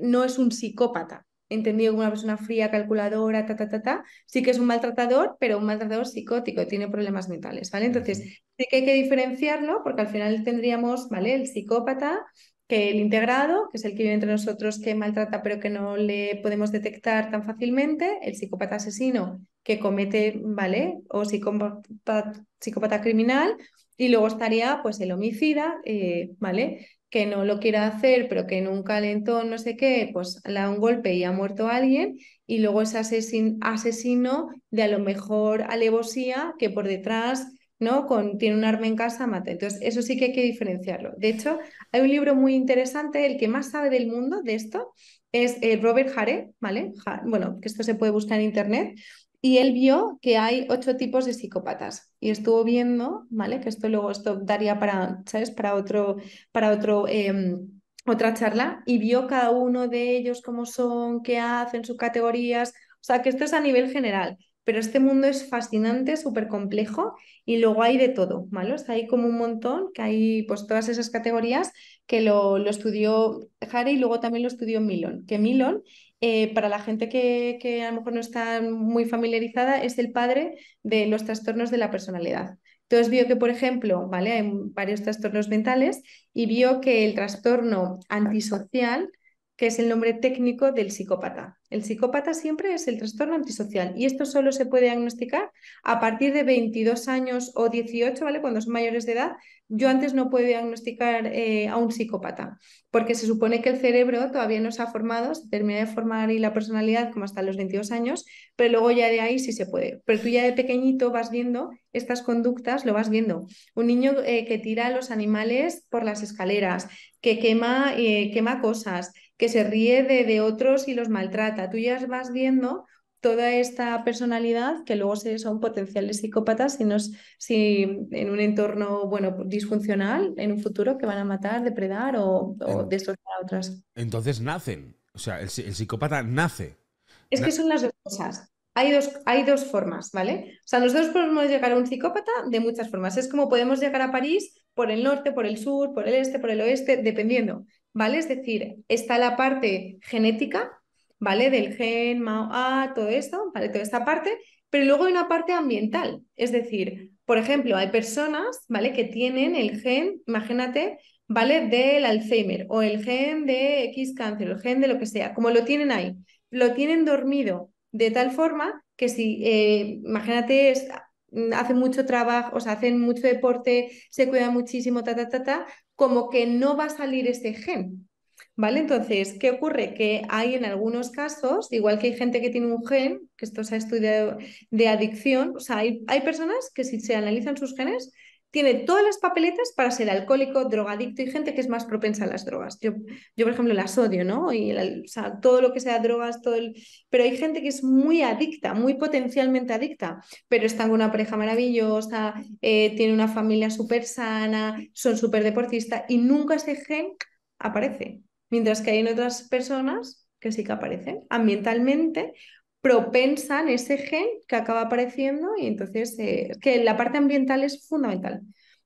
no es un psicópata, entendido como una persona fría, calculadora, ta, ta, ta, ta, sí que es un maltratador, pero un maltratador psicótico, tiene problemas mentales, ¿vale? Entonces, sí que hay que diferenciarlo porque al final tendríamos, ¿vale? El psicópata, que el integrado, que es el que vive entre nosotros, que maltrata pero que no le podemos detectar tan fácilmente, el psicópata asesino, que comete, ¿vale? O psicópata, psicópata criminal, y luego estaría pues el homicida, eh, ¿vale? que no lo quiera hacer, pero que en un calentón, no sé qué, pues le da un golpe y ha muerto alguien, y luego es asesino de a lo mejor alevosía que por detrás, ¿no? Con, tiene un arma en casa, mata. Entonces, eso sí que hay que diferenciarlo. De hecho, hay un libro muy interesante, el que más sabe del mundo de esto, es eh, Robert Hare, ¿vale? bueno, que esto se puede buscar en internet, y él vio que hay ocho tipos de psicópatas y estuvo viendo, ¿vale? Que esto luego esto daría para, ¿sabes? Para otro, para otro, em, otra charla y vio cada uno de ellos cómo son, qué hacen, sus categorías. O sea, que esto es a nivel general, pero este mundo es fascinante, súper complejo y luego hay de todo, ¿vale? O sea, hay como un montón, que hay pues todas esas categorías que lo, lo estudió Harry y luego también lo estudió Milon, que Milon eh, para la gente que, a lo mejor no está muy familiarizada, es el padre de los trastornos de la personalidad. Entonces vio que, por ejemplo, ¿vale? hay varios trastornos mentales y vio que el trastorno antisocial, que es el nombre técnico del psicópata, el psicópata siempre es el trastorno antisocial y esto solo se puede diagnosticar a partir de 22 años o 18, ¿vale? Cuando son mayores de edad, yo antes no puedo diagnosticar eh, a un psicópata porque se supone que el cerebro todavía no se ha formado, se termina de formar y la personalidad como hasta los 22 años, pero luego ya de ahí sí se puede. Pero tú ya de pequeñito vas viendo estas conductas, lo vas viendo. Un niño eh, que tira a los animales por las escaleras, que quema, eh, quema cosas, que se ríe de, otros y los maltrata. Tú ya vas viendo toda esta personalidad que luego son potenciales psicópatas si, si en un entorno bueno disfuncional en un futuro que van a matar, depredar o, destrozar a otras. Entonces nacen, o sea, el, psicópata nace. Es que son las dos cosas. Hay dos, hay dos formas, ¿vale? O sea, nosotros podemos llegar a un psicópata de muchas formas. Es como podemos llegar a París por el norte, por el sur, por el este, por el oeste, dependiendo. ¿vale? Es decir, está la parte genética, ¿vale? Del gen, MAO-A, todo esto, ¿vale? Toda esta parte, pero luego hay una parte ambiental, es decir, por ejemplo, hay personas, ¿vale? Que tienen el gen, imagínate, ¿vale? Del Alzheimer o el gen de X cáncer, el gen de lo que sea, como lo tienen ahí, lo tienen dormido de tal forma que si, eh, imagínate, hacen mucho trabajo, o sea, hacen mucho deporte, se cuidan muchísimo, ta, ta, ta, ta, como que no va a salir ese gen. ¿Vale? Entonces, ¿qué ocurre? Que hay en algunos casos, igual que hay gente que tiene un gen, que esto se ha estudiado de adicción, o sea, hay, hay personas que si se analizan sus genes, tiene todas las papeletas para ser alcohólico, drogadicto y gente que es más propensa a las drogas. Yo, yo por ejemplo, las odio, ¿no? Y todo lo que sea drogas, todo el... Pero hay gente que es muy adicta, muy potencialmente adicta, pero están con una pareja maravillosa, tienen eh, tiene una familia súper sana, son súper deportistas y nunca ese gen aparece. Mientras que hay en otras personas que sí que aparecen ambientalmente propensan ese gen que acaba apareciendo y entonces eh, que la parte ambiental es fundamental.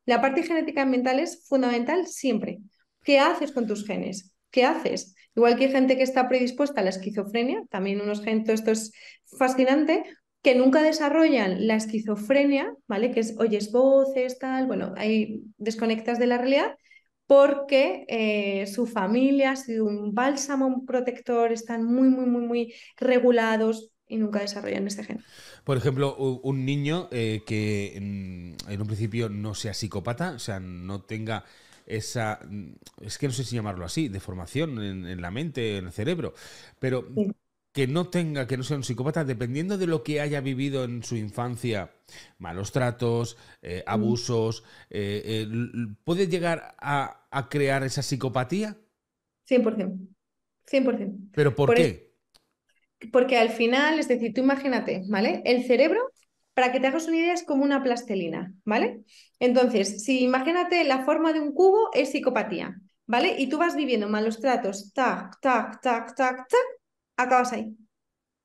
La parte genética ambiental es fundamental siempre. ¿Qué haces con tus genes? ¿Qué haces? Igual que hay gente que está predispuesta a la esquizofrenia, también unos genes, esto es fascinante, que nunca desarrollan la esquizofrenia, ¿vale? Que es oyes voces, tal, bueno, ahí desconectas de la realidad, porque eh, su familia ha sido un bálsamo, protector, están muy, muy, muy, muy regulados, y nunca desarrollan este gen. Por ejemplo, un niño eh, que mm, en un principio no sea psicópata, o sea, no tenga esa, mm, es que no sé si llamarlo así, deformación en, la mente, en el cerebro, pero que no tenga, que no sea un psicópata, dependiendo de lo que haya vivido en su infancia, malos tratos, eh, mm. abusos, eh, ¿puede llegar a, crear esa psicopatía? 100%. 100%. ¿Pero por, qué? E-, porque al final, es decir, tú imagínate, ¿vale? El cerebro, para que te hagas una idea, es como una plastelina, ¿vale? Entonces, si imagínate la forma de un cubo, es psicopatía, ¿vale? Y tú vas viviendo malos tratos, tac, tac, tac, tac, tac, acabas ahí.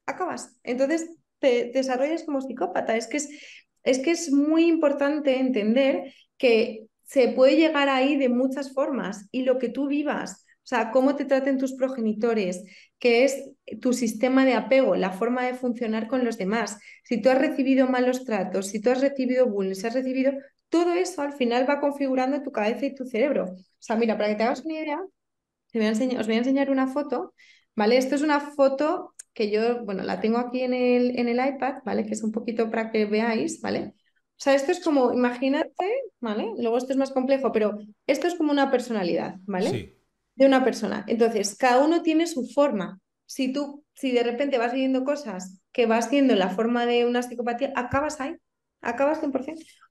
Acabas. Entonces te, desarrollas como psicópata. Es que es, que es muy importante entender que se puede llegar ahí de muchas formas y lo que tú vivas, o sea, cómo te traten tus progenitores, que es tu sistema de apego, la forma de funcionar con los demás. Si tú has recibido malos tratos, si tú has recibido bullying, si has recibido todo eso, al final va configurando tu cabeza y tu cerebro. O sea, mira, para que te hagas una idea, os voy a enseñar una foto ¿vale? Esto es una foto que yo, bueno, la tengo aquí en el, en el iPad, ¿vale? Que es un poquito para que veáis, ¿vale? O sea, esto es como, imagínate, ¿vale? Luego esto es más complejo, pero esto es como una personalidad, ¿vale? De una persona. Entonces, cada uno tiene su forma. Si tú, si de repente vas viendo cosas que vas siendo la forma de una psicopatía, acabas ahí acabas 100%.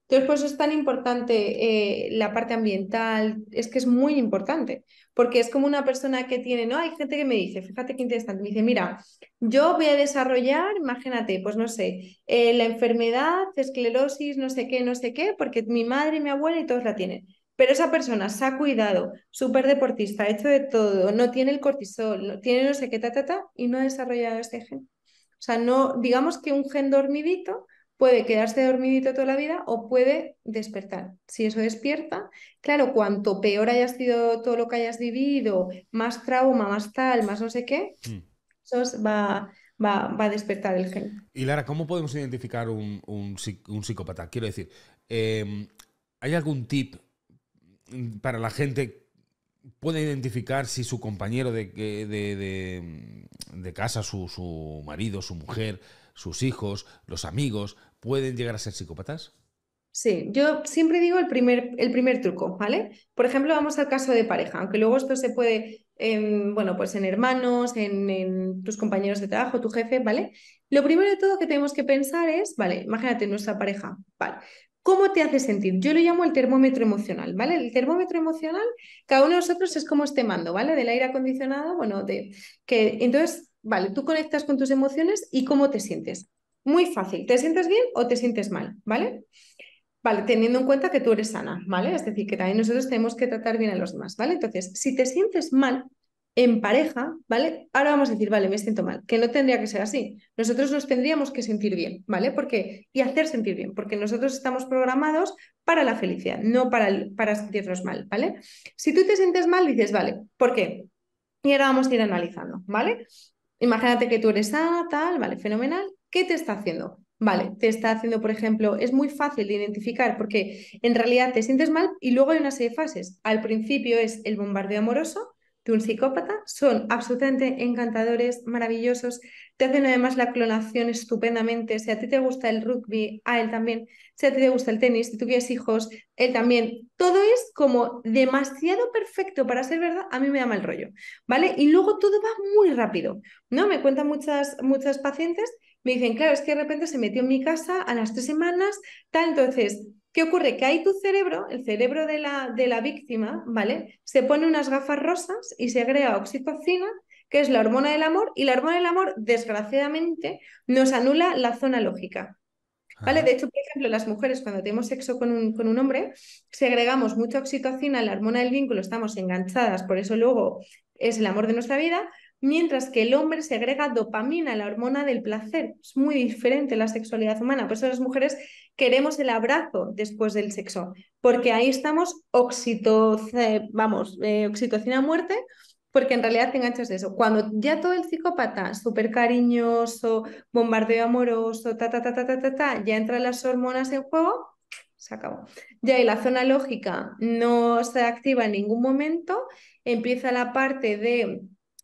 Entonces, por eso es tan importante eh, la parte ambiental, es que es muy importante, porque es como una persona que tiene, ¿no? Hay gente que me dice, fíjate qué interesante, me dice, mira, yo voy a desarrollar, imagínate, pues no sé, eh, la enfermedad, esclerosis, no sé qué, no sé qué, porque mi madre, y mi abuela y todos la tienen. Pero esa persona se ha cuidado, súper deportista, ha hecho de todo, no tiene el cortisol, no tiene no sé qué, ta, ta, ta, y no ha desarrollado este gen. O sea, no, digamos que un gen dormidito puede quedarse dormidito toda la vida o puede despertar. Si eso despierta, claro, cuanto peor haya sido todo lo que hayas vivido, más trauma, más tal, más no sé qué, mm. eso va, va, a despertar el gen. Y Lara, ¿cómo podemos identificar un, psicópata? Quiero decir, em, ¿hay algún tip para la gente puede identificar si su compañero de, de, casa, su, su, marido, su mujer, sus hijos, los amigos, pueden llegar a ser psicópatas? Sí, yo siempre digo el primer, el primer truco, ¿vale? Por ejemplo, vamos al caso de pareja, aunque luego esto se puede, em, bueno, pues en hermanos, en, tus compañeros de trabajo, tu jefe, ¿vale? Lo primero de todo que tenemos que pensar es, vale, imagínate nuestra pareja, ¿vale? ¿Cómo te hace sentir? Yo lo llamo el termómetro emocional, ¿vale? El termómetro emocional, cada uno de nosotros es como este mando, ¿vale? Del aire acondicionado, bueno, de, que entonces, vale, tú conectas con tus emociones y cómo te sientes. Muy fácil. ¿Te sientes bien o te sientes mal? ¿Vale? Vale, teniendo en cuenta que tú eres sana, ¿vale? Es decir, que también nosotros tenemos que tratar bien a los demás, ¿vale? Entonces, si te sientes mal en pareja, ¿vale? Ahora vamos a decir, vale, me siento mal, que no tendría que ser así. Nosotros nos tendríamos que sentir bien, ¿vale? Porque, y hacer sentir bien, porque nosotros estamos programados para la felicidad, no para, para sentirnos mal, ¿vale? Si tú te sientes mal, dices, vale, ¿por qué? Y ahora vamos a ir analizando, ¿vale? Imagínate que tú eres sana, tal, vale, fenomenal. ¿Qué te está haciendo? Vale, te está haciendo, por ejemplo, es muy fácil de identificar porque en realidad te sientes mal y luego hay una serie de fases. Al principio es el bombardeo amoroso de un psicópata, son absolutamente encantadores, maravillosos, te hacen además la clonación estupendamente, si a ti te gusta el rugby, a él también, si a ti te gusta el tenis, si tú hijos, él también, todo es como demasiado perfecto para ser verdad, a mí me da mal rollo, ¿vale? Y luego todo va muy rápido, ¿no? Me cuentan muchas, muchas pacientes me dicen, claro, es que de repente se metió en mi casa a las tres semanas, tal, entonces, ¿qué ocurre? Que ahí tu cerebro, el cerebro de la, víctima, ¿vale? Se pone unas gafas rosas y se agrega oxitocina, que es la hormona del amor, y la hormona del amor, desgraciadamente, nos anula la zona lógica. ¿Vale? De hecho, por ejemplo, las mujeres cuando tenemos sexo con un, con un hombre, segregamos mucha oxitocina, la hormona del vínculo, estamos enganchadas, por eso luego es el amor de nuestra vida, mientras que el hombre se agrega dopamina, la hormona del placer. Es muy diferente la sexualidad humana. Por eso las mujeres queremos el abrazo después del sexo, porque ahí estamos eh, eh, oxitocina, vamos, oxitocina a muerte, porque en realidad te enganchas de eso. Cuando ya todo el psicópata, súper cariñoso, bombardeo amoroso, ta, ta, ta, ta, ta, ta, ta, ya entran las hormonas en juego, se acabó. Ya ahí la zona lógica no se activa en ningún momento, empieza la parte de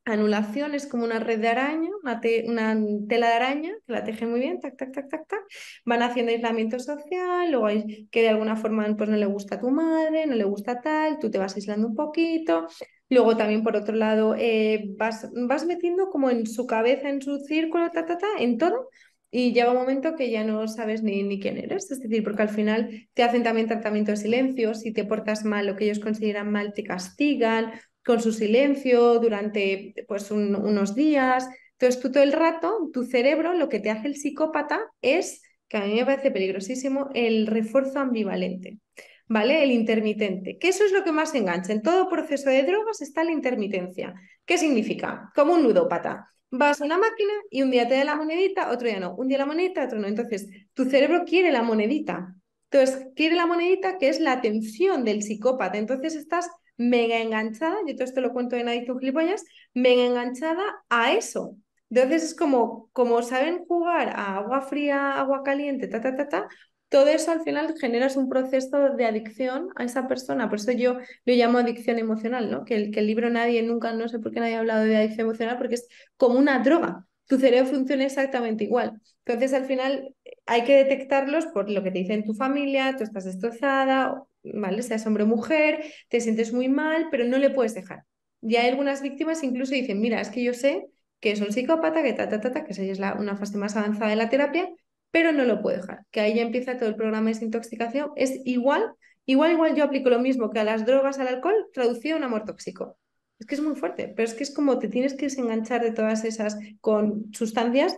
Anulación es como una red de araña, una, tela de araña que la teje muy bien, tac, tac, tac, tac, tac. Van haciendo aislamiento social, luego que de alguna forma pues, no le gusta a tu madre, no le gusta tal, tú te vas aislando un poquito. Luego también, por otro lado, eh, vas, metiendo como en su cabeza, en su círculo, ta, ta, ta, en todo, y llega un momento que ya no sabes ni, ni, quién eres, es decir, porque al final te hacen también tratamiento de silencio, si te portas mal, lo que ellos consideran mal, te castigan, con su silencio durante pues, unos días. Entonces tú todo el rato, tu cerebro, lo que te hace el psicópata es, que a mí me parece peligrosísimo, el refuerzo ambivalente. ¿vale? El intermitente, que eso es lo que más engancha. En todo proceso de drogas está la intermitencia. ¿Qué significa? Como un ludópata. Vas a una máquina y un día te da la monedita, otro día no. Un día la monedita, otro no. Entonces, tu cerebro quiere la monedita. Entonces, quiere la monedita que es la atención del psicópata. Entonces, estás mega enganchada, yo todo esto lo cuento en Adicto Gilipollas, mega enganchada a eso. Entonces es como, como saben jugar a agua fría, agua caliente, ta, ta, ta, ta, todo eso al final generas un proceso de adicción a esa persona. Por eso yo lo llamo adicción emocional, ¿no? Que el, que el libro nadie nunca, no sé por qué nadie ha hablado de adicción emocional, porque es como una droga. Tu cerebro funciona exactamente igual. Entonces al final hay que detectarlos por lo que te dicen tu familia, tú estás destrozada, ¿vale? Seas hombre o mujer, te sientes muy mal, pero no le puedes dejar. Y hay algunas víctimas incluso dicen, mira, es que yo sé que es un psicópata, que ta, que esa es la, una fase más avanzada de la terapia, pero no lo puedo dejar. Que ahí ya empieza todo el programa de desintoxicación. Es igual, igual, igual yo aplico lo mismo que a las drogas, al alcohol, traducido a un amor tóxico. Es que es muy fuerte, pero es que es como te tienes que desenganchar de todas esas con sustancias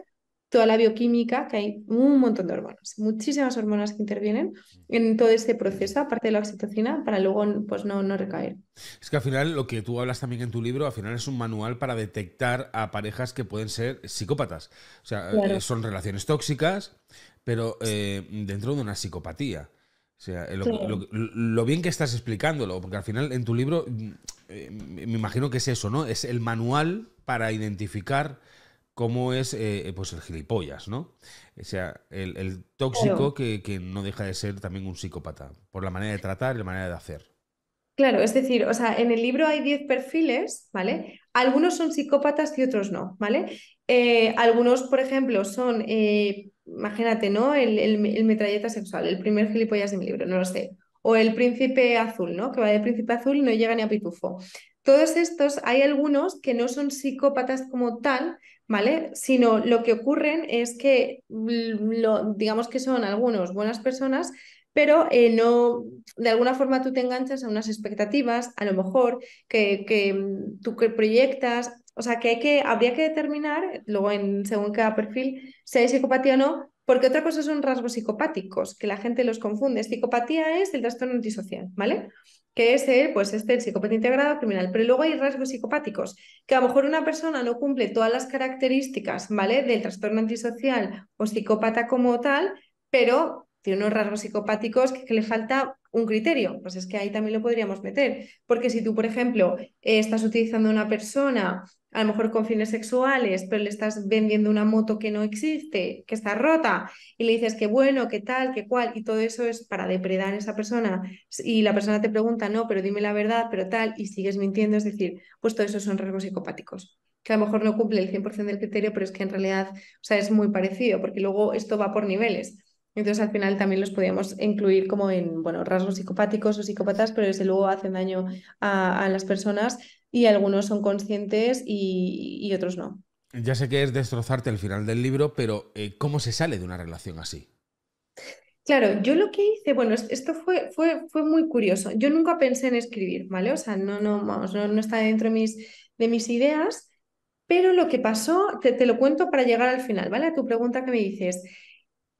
toda la bioquímica, que hay un montón de hormonas, muchísimas hormonas que intervienen en todo este proceso, aparte de la oxitocina, para luego pues, no, no recaer. Es que al final lo que tú hablas también en tu libro, al final es un manual para detectar a parejas que pueden ser psicópatas. O sea, eh, son relaciones tóxicas, pero eh, dentro de una psicopatía. O sea, eh, lo, bien que estás explicándolo, porque al final en tu libro mm, me imagino que es eso, ¿no? Es el manual para identificar cómo es eh, eh, pues el gilipollas, ¿no? O sea, el, tóxico que, no deja de ser también un psicópata, por la manera de tratar y la manera de hacer. Claro, es decir, o sea, en el libro hay 10 perfiles, ¿vale? Algunos son psicópatas y otros no, ¿vale? Eh, algunos, por ejemplo, son, imagínate, ¿no? El, el, metralleta sexual, el primer gilipollas de mi libro, no lo sé. O el príncipe azul, ¿no? Que va de príncipe azul y no llega ni a pitufo. Todos estos, hay algunos que no son psicópatas como tal, ¿vale? Sino lo que ocurren es que, lo, digamos que son algunos buenas personas, pero eh, no, de alguna forma tú te enganchas a unas expectativas, a lo mejor, que, mm, tú proyectas, o sea, que, hay que habría que determinar, luego en, según cada perfil, si hay psicopatía o no, porque otra cosa son rasgos psicopáticos, que la gente los confunde. Psicopatía es el trastorno antisocial, ¿vale? Que es el, pues este, el psicopatía integrado criminal. Pero luego hay rasgos psicopáticos, que a lo mejor una persona no cumple todas las características, ¿vale? Del trastorno antisocial o psicópata como tal, pero tiene unos rasgos psicopáticos que, le falta un criterio, pues es que ahí también lo podríamos meter, porque si tú, por ejemplo, eh, estás utilizando a una persona a lo mejor con fines sexuales, pero le estás vendiendo una moto que no existe, que está rota, y le dices que bueno, que tal, que cual, y todo eso es para depredar a esa persona, y la persona te pregunta, no, pero dime la verdad, pero tal, y sigues mintiendo, es decir, pues todo eso son rasgos psicopáticos, que a lo mejor no cumple el 100% del criterio, pero es que en realidad, o sea, es muy parecido, porque luego esto va por niveles. Entonces al final también los podíamos incluir como en bueno, rasgos psicopáticos o psicópatas, pero desde luego hacen daño a, las personas y algunos son conscientes y, otros no. Ya sé que es destrozarte al final del libro, pero eh, ¿cómo se sale de una relación así? Claro, yo lo que hice, bueno, esto fue, fue, fue muy curioso. Yo nunca pensé en escribir, ¿vale? O sea, no, no, no, está dentro de mis, de mis ideas, pero lo que pasó, te, te lo cuento para llegar al final, ¿vale? A tu pregunta que me dices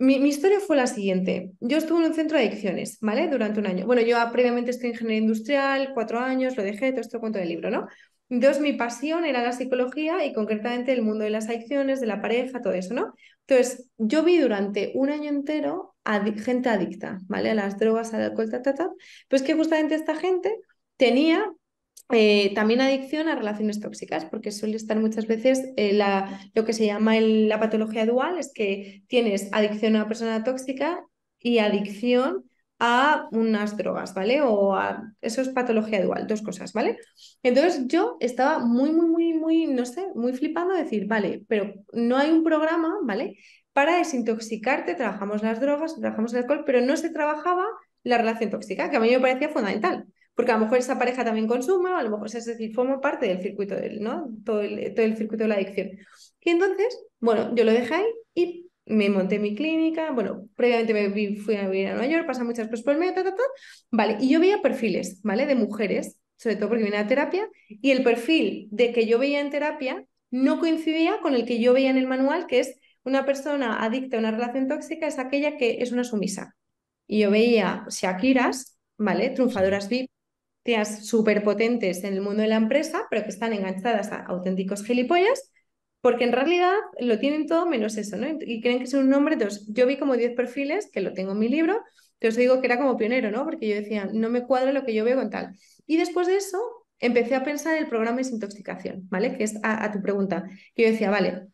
mi, historia fue la siguiente. Yo estuve en un centro de adicciones, ¿vale? Durante un año. Bueno, yo previamente en ingeniería industrial, cuatro años, lo dejé, todo esto cuento del libro, ¿no? Entonces, mi pasión era la psicología y concretamente el mundo de las adicciones, de la pareja, todo eso, ¿no? Entonces, yo vi durante un año entero a gente adicta, ¿vale? A las drogas, al alcohol, ta, Pues que justamente esta gente tenía eh, también adicción a relaciones tóxicas, porque suele estar muchas veces eh, lo que se llama la patología dual, es que tienes adicción a una persona tóxica y adicción a unas drogas, ¿vale? O Eso es patología dual, dos cosas, ¿vale? Entonces yo estaba muy, muy, muy, muy, no sé, muy flipando a decir, vale, pero no hay un programa, ¿vale? Para desintoxicarte, trabajamos las drogas, trabajamos el alcohol, pero no se trabajaba la relación tóxica, que a mí me parecía fundamental porque a lo mejor esa pareja también consuma, a lo mejor es decir, forma parte del circuito, del, ¿no? Todo todo el circuito de la adicción. Y entonces, bueno, yo lo dejé ahí y me monté mi clínica, bueno, previamente me fui a vivir a Nueva York, pasé muchas cosas por el medio, ta, ta, ta, vale, y yo veía perfiles, ¿vale? De mujeres, sobre todo porque vine a terapia, y el perfil de que yo veía en terapia no coincidía con el que yo veía en el manual, que es una persona adicta a una relación tóxica es aquella que es una sumisa. Y yo veía Shakiras, ¿vale? Triunfadoras VIP, tías súper potentes en el mundo de la empresa, pero que están enganchadas a auténticos gilipollas, porque en realidad lo tienen todo menos eso, ¿no? Y creen que es un nombre, entonces yo vi como 10 perfiles, que lo tengo en mi libro, os digo que era como pionero, ¿no? Porque yo decía, no me cuadra lo que yo veo con tal. Y después de eso empecé a pensar en el programa de desintoxicación, ¿vale? Que es a, tu pregunta, yo decía, vale,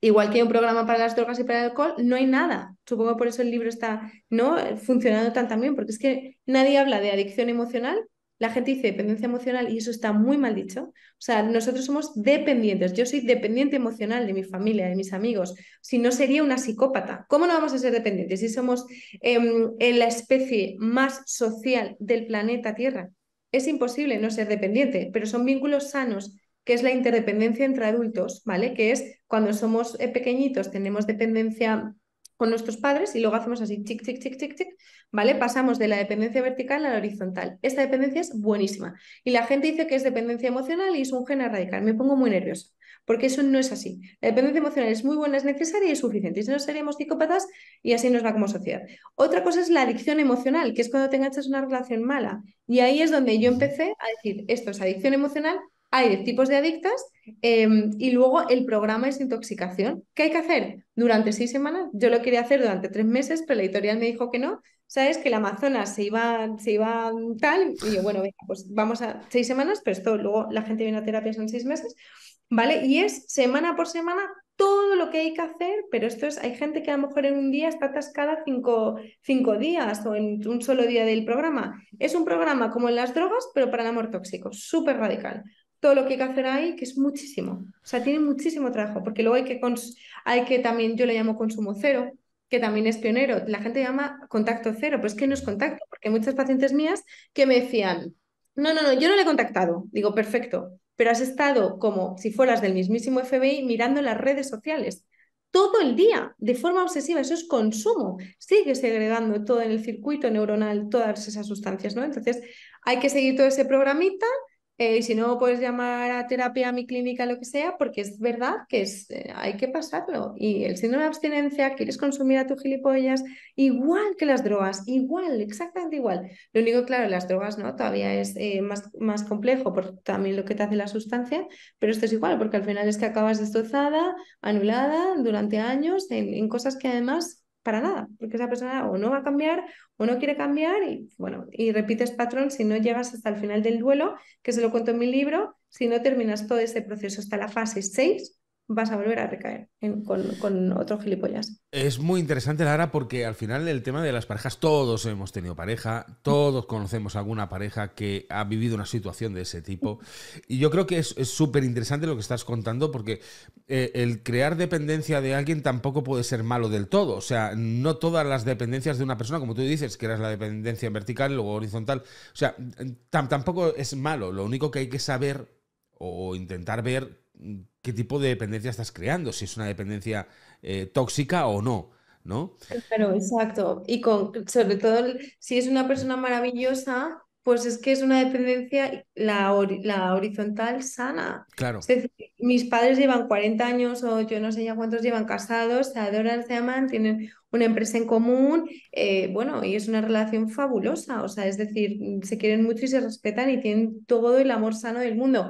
Igual que hay un programa para las drogas y para el alcohol, no hay nada. Supongo por eso el libro está ¿no? funcionando tan también, porque es que nadie habla de adicción emocional la gente dice dependencia emocional y eso está muy mal dicho. O sea, nosotros somos dependientes. Yo soy dependiente emocional de mi familia, de mis amigos. Si no, sería una psicópata. ¿Cómo no vamos a ser dependientes si somos em, en la especie más social del planeta Tierra? Es imposible no ser dependiente, pero son vínculos sanos que es la interdependencia entre adultos, ¿vale? Que es cuando somos eh, pequeñitos tenemos dependencia con nuestros padres y luego hacemos así, tic, tic, tic, tic, tic, ¿vale? Pasamos de la dependencia vertical a la horizontal. Esta dependencia es buenísima. Y la gente dice que es dependencia emocional y es un gen radical. Me pongo muy nerviosa, porque eso no es así. La dependencia emocional es muy buena, es necesaria y es suficiente. Y si no, seríamos psicópatas y así nos va como sociedad. Otra cosa es la adicción emocional, que es cuando tengas una relación mala. Y ahí es donde yo empecé a decir, esto es adicción emocional hay tipos de adictas em, y luego el programa es intoxicación ¿Qué hay que hacer? Durante seis semanas, yo lo quería hacer durante tres meses, pero la editorial me dijo que no. ¿Sabes? Que la Amazonas se iba, se iba tal. Y yo, bueno, pues vamos a seis semanas, pero esto luego la gente viene a terapia son seis meses. ¿Vale? Y es semana por semana todo lo que hay que hacer, pero esto es, hay gente que a lo mejor en un día está atascada cinco, cinco, días o en un solo día del programa. Es un programa como en las drogas, pero para el amor tóxico, súper radical todo lo que hay que hacer ahí, que es muchísimo. O sea, tiene muchísimo trabajo, porque luego hay que, hay que también, yo le llamo consumo cero, que también es pionero. La gente llama contacto cero, pero es que no es contacto, porque hay muchas pacientes mías que me decían, no, no, no, yo no le he contactado. Digo, perfecto, pero has estado como si fueras del mismísimo FBI mirando las redes sociales todo el día, de forma obsesiva, eso es consumo. Sigue segregando todo en el circuito neuronal todas esas sustancias, ¿no? Entonces, hay que seguir todo ese programita eh, si no, puedes llamar a terapia, a mi clínica, lo que sea, porque es verdad que es, eh, hay que pasarlo. Y el síndrome de abstinencia, quieres consumir a tu gilipollas, igual que las drogas, igual, exactamente igual. Lo único, claro, las drogas no todavía es eh, más, más complejo por también lo que te hace la sustancia, pero esto es igual, porque al final es que acabas destrozada, anulada durante años en cosas que además para nada, porque esa persona o no va a cambiar o no quiere cambiar y bueno, y repites patrón si no llegas hasta el final del duelo, que se lo cuento en mi libro, si no terminas todo ese proceso hasta la fase 6, vas a volver a recaer con, con, otro gilipollas. Es muy interesante, Lara, porque al final el tema de las parejas, todos hemos tenido pareja, todos conocemos alguna pareja que ha vivido una situación de ese tipo. Y yo creo que es súper interesante lo que estás contando, porque eh, el crear dependencia de alguien tampoco puede ser malo del todo. O sea, no todas las dependencias de una persona, como tú dices, que eras la dependencia vertical, luego horizontal. O sea, tampoco es malo. Lo único que hay que saber o intentar ver qué tipo de dependencia estás creando, si es una dependencia eh, tóxica o no. ¿No? Claro, exacto. Y sobre todo, si es una persona maravillosa, pues es que es una dependencia, la, la horizontal sana. Claro. mis padres llevan 40 años o yo no sé ya cuántos llevan casados, se adoran, se aman, tienen una empresa en común, eh, bueno, y es una relación fabulosa, o sea, es decir, se quieren mucho y se respetan y tienen todo el amor sano del mundo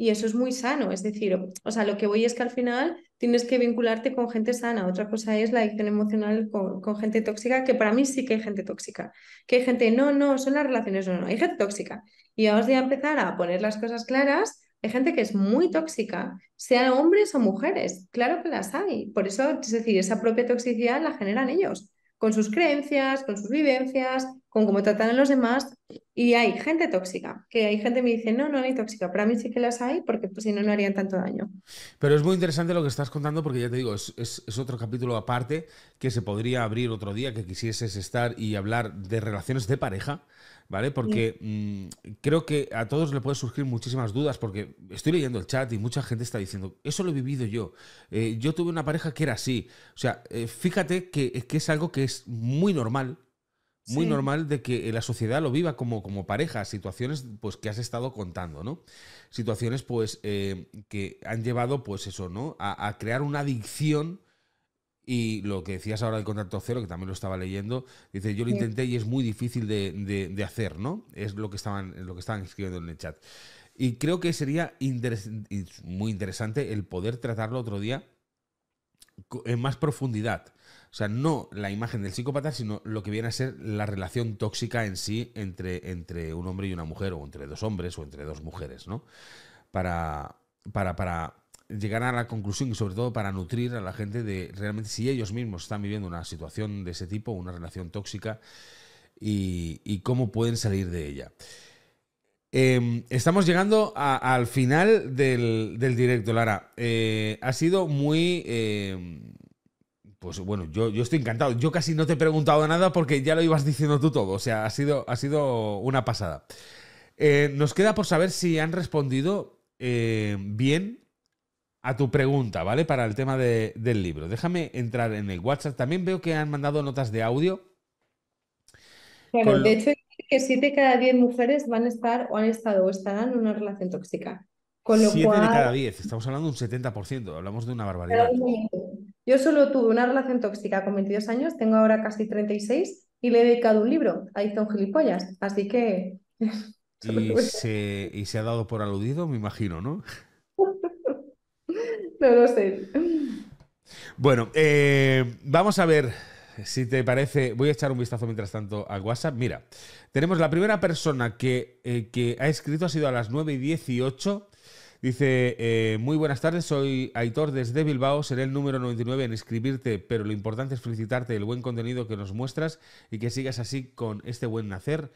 y eso es muy sano. Es decir, o, sea, lo que voy es que al final tienes que vincularte con gente sana. Otra cosa es la adicción emocional con, con, gente tóxica, que para mí sí que hay gente tóxica. Que hay gente, no, no, son las relaciones, no, no, hay gente tóxica. Y vamos a empezar a poner las cosas claras. Hay gente que es muy tóxica, sean hombres o mujeres, claro que las hay. Por eso, es decir, esa propia toxicidad la generan ellos, con sus creencias, con sus vivencias, como tratan a los demás. Y hay gente tóxica, que hay gente que me dice, no, no, hay tóxica. Para mí sí que las hay, porque pues, si no, no harían tanto daño. Pero es muy interesante lo que estás contando, porque ya te digo, es, otro capítulo aparte que se podría abrir otro día, que quisieses estar y hablar de relaciones de pareja. ¿Vale? Porque mm, creo que a todos le pueden surgir muchísimas dudas, porque estoy leyendo el chat y mucha gente está diciendo, eso lo he vivido yo. Eh, yo tuve una pareja que era así. O sea, eh, fíjate que, que es algo que es muy normal, muy normal de que eh, la sociedad lo viva como, como pareja, situaciones pues que has estado contando, ¿no? Situaciones pues eh, que han llevado pues eso, ¿no? A, crear una adicción y lo que decías ahora del contacto cero, que también lo estaba leyendo, dice, yo lo intenté y es muy difícil de, hacer, ¿no? Es lo que, estaban, lo que estaban escribiendo en el chat. Y creo que sería muy interesante el poder tratarlo otro día en más profundidad o sea, no la imagen del psicópata, sino lo que viene a ser la relación tóxica en sí entre, entre un hombre y una mujer, o entre dos hombres, o entre dos mujeres, ¿no? Para, para, llegar a la conclusión y sobre todo para nutrir a la gente de realmente si ellos mismos están viviendo una situación de ese tipo, una relación tóxica, y, cómo pueden salir de ella. Em, estamos llegando al final del, directo, Lara. Eh, ha sido muy... Em, pues bueno, yo, yo, estoy encantado. Yo casi no te he preguntado nada porque ya lo ibas diciendo tú todo. O sea, ha sido, ha sido una pasada. Eh, nos queda por saber si han respondido eh, bien a tu pregunta, ¿vale? Para el tema del libro. Déjame entrar en el WhatsApp. También veo que han mandado notas de audio. Claro, de hecho, que siete de cada 10 mujeres van a estar o han estado o estarán en una relación tóxica. de cada 10, estamos hablando de un 70%, hablamos de una barbaridad. Yo solo tuve una relación tóxica con 22 años, tengo ahora casi 36 y le he dedicado un libro, un Gilipollas. Así que... Pues y, se, ha dado por aludido, me imagino, ¿no? no lo sé. Bueno, eh, vamos a ver si te parece. Voy a echar un vistazo mientras tanto a WhatsApp. Mira, tenemos la primera persona que, eh, que ha escrito ha sido a las 9 y 18 Dice, eh, muy buenas tardes, soy Aitor desde Bilbao, seré el número 99 en escribirte, pero lo importante es felicitarte el buen contenido que nos muestras y que sigas así con este buen nacer.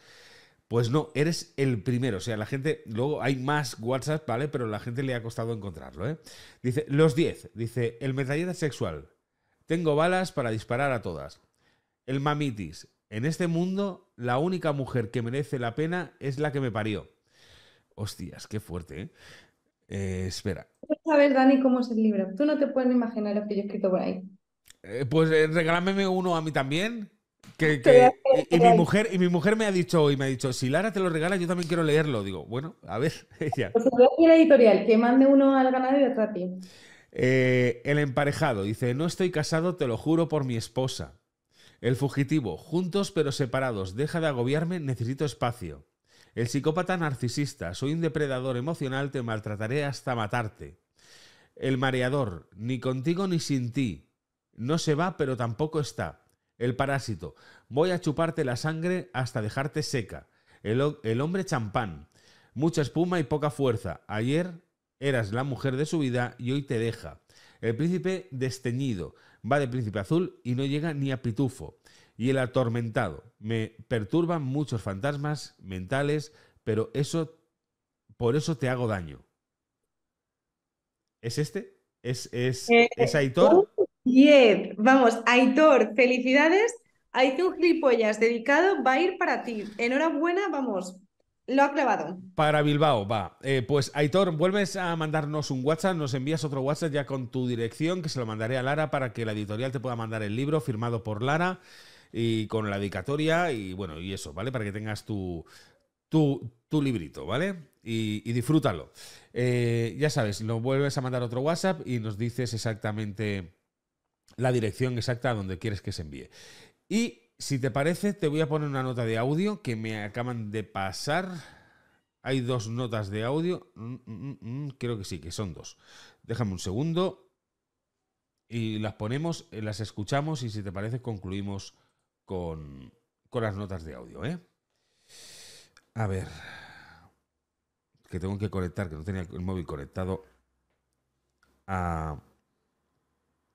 Pues no, eres el primero. O sea, la gente. Luego hay más WhatsApp, ¿vale? Pero la gente le ha costado encontrarlo, ¿eh? Dice, los 10. Dice, el medallera sexual. Tengo balas para disparar a todas. El mamitis. En este mundo, la única mujer que merece la pena es la que me parió. Hostias, qué fuerte, ¿eh? Eh, espera. No sabes, Dani, cómo es el libro. Tú no te puedes imaginar lo que yo he escrito por ahí. Eh, pues eh, regálame uno a mí también. y, mi mujer, y mi mujer me ha dicho y me ha dicho, si Lara te lo regala, yo también quiero leerlo. Digo, bueno, a ver. ya. Pues editorial, que mande uno al ganado y otro el emparejado dice: No estoy casado, te lo juro por mi esposa. El fugitivo, juntos pero separados, deja de agobiarme, necesito espacio. El psicópata narcisista, soy un depredador emocional, te maltrataré hasta matarte. El mareador, ni contigo ni sin ti. No se va, pero tampoco está. El parásito, voy a chuparte la sangre hasta dejarte seca. El, hombre champán, mucha espuma y poca fuerza. Ayer eras la mujer de su vida y hoy te deja. El príncipe desteñido, va de príncipe azul y no llega ni a pitufo y el atormentado. Me perturban muchos fantasmas mentales, pero eso por eso te hago daño. ¿Es este? ¿Es, ¿es eh, Aitor? Vamos, Aitor, felicidades. Aitor Gilipollas, dedicado, va a ir para ti. Enhorabuena, vamos. Lo ha clavado. Para Bilbao, va. Eh, pues Aitor, vuelves a mandarnos un WhatsApp, nos envías otro WhatsApp ya con tu dirección, que se lo mandaré a Lara para que la editorial te pueda mandar el libro firmado por Lara y con la dedicatoria y bueno, y eso, ¿vale? Para que tengas tu, tu, librito, ¿vale? Y, disfrútalo. Eh, ya sabes, lo vuelves a mandar otro WhatsApp y nos dices exactamente la dirección exacta a donde quieres que se envíe. Y si te parece, te voy a poner una nota de audio que me acaban de pasar. Hay dos notas de audio. Mm, mm, mm, creo que sí, que son dos. Déjame un segundo. Y las ponemos, eh, las escuchamos y si te parece concluimos con, con las notas de audio, ¿eh? A ver. Que tengo que conectar, que no tenía el móvil conectado a.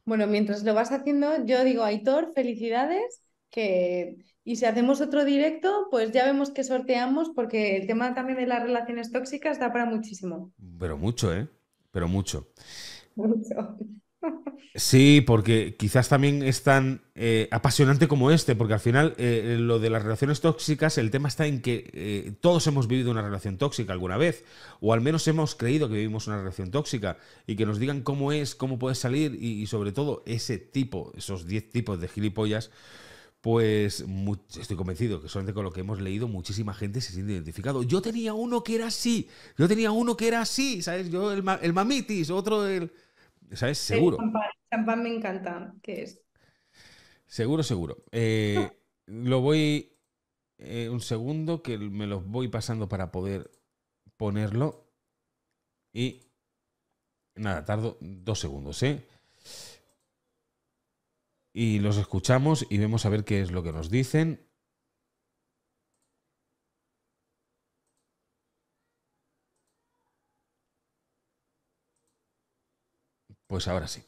Bueno, mientras lo vas haciendo, yo digo, Aitor, felicidades. Que... Y si hacemos otro directo, pues ya vemos que sorteamos, porque el tema también de las relaciones tóxicas da para muchísimo. Pero mucho, ¿eh? Pero mucho. Mucho. Sí, porque quizás también es tan eh, apasionante como este, porque al final eh, lo de las relaciones tóxicas, el tema está en que eh, todos hemos vivido una relación tóxica alguna vez, o al menos hemos creído que vivimos una relación tóxica, y que nos digan cómo es, cómo puedes salir, y, sobre todo ese tipo, esos 10 tipos de gilipollas, pues estoy convencido que solamente con lo que hemos leído muchísima gente se siente identificado. Yo tenía uno que era así, yo tenía uno que era así, ¿sabes? Yo el mamitis, otro el... ¿Sabes? Seguro. champán, me encanta, ¿qué es? Seguro, seguro. Eh, lo voy. Eh, un segundo que me los voy pasando para poder ponerlo. Y. Nada, tardo dos segundos, ¿eh? Y los escuchamos y vemos a ver qué es lo que nos dicen. Pues ahora sí.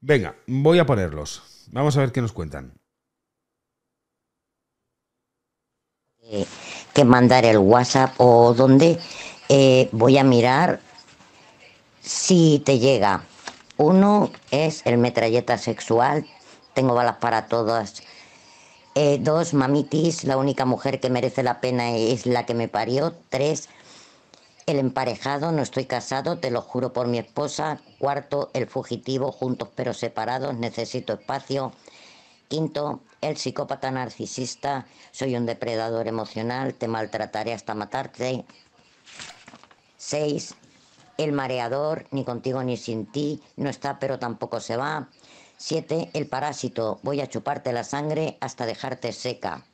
Venga, voy a ponerlos. Vamos a ver qué nos cuentan. Eh, que mandar el WhatsApp o dónde? Eh, voy a mirar si te llega. Uno es el metralleta sexual, tengo balas para todas. Eh, dos, mamitis, la única mujer que merece la pena es la que me parió. Tres, el emparejado, no estoy casado, te lo juro por mi esposa. Cuarto, el fugitivo, juntos pero separados, necesito espacio. Quinto, el psicópata narcisista, soy un depredador emocional, te maltrataré hasta matarte. Seis, el mareador, ni contigo ni sin ti, no está pero tampoco se va. Siete, el parásito, voy a chuparte la sangre hasta dejarte seca.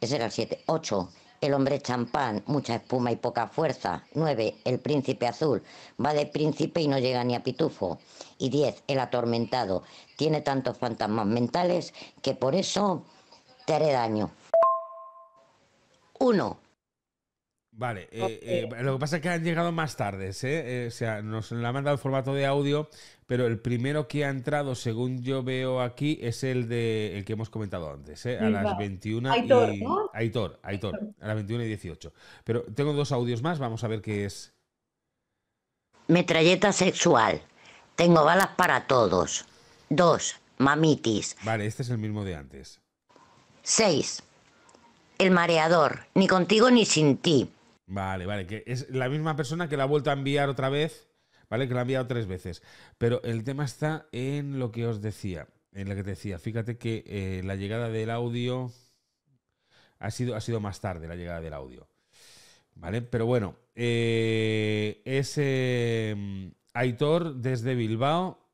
Ese era el siete. Ocho, el hombre champán, mucha espuma y poca fuerza. 9. El príncipe azul, va de príncipe y no llega ni a pitufo. Y 10. El atormentado, tiene tantos fantasmas mentales que por eso te haré daño. 1. Vale, eh, eh, lo que pasa es que han llegado más tarde, ¿eh? eh o sea, nos la han mandado el formato de audio, pero el primero que ha entrado, según yo veo aquí, es el de el que hemos comentado antes, a las 21 y... Aitor, a las 21 y 18. Pero tengo dos audios más, vamos a ver qué es. Metralleta sexual. Tengo balas para todos. Dos, mamitis. Vale, este es el mismo de antes. Seis. El mareador, ni contigo ni sin ti Vale, vale, que es la misma persona que la ha vuelto a enviar otra vez, ¿vale? Que la ha enviado tres veces. Pero el tema está en lo que os decía, en lo que te decía. Fíjate que eh, la llegada del audio ha sido, ha sido más tarde, la llegada del audio. ¿Vale? Pero bueno, eh, es em, Aitor desde Bilbao.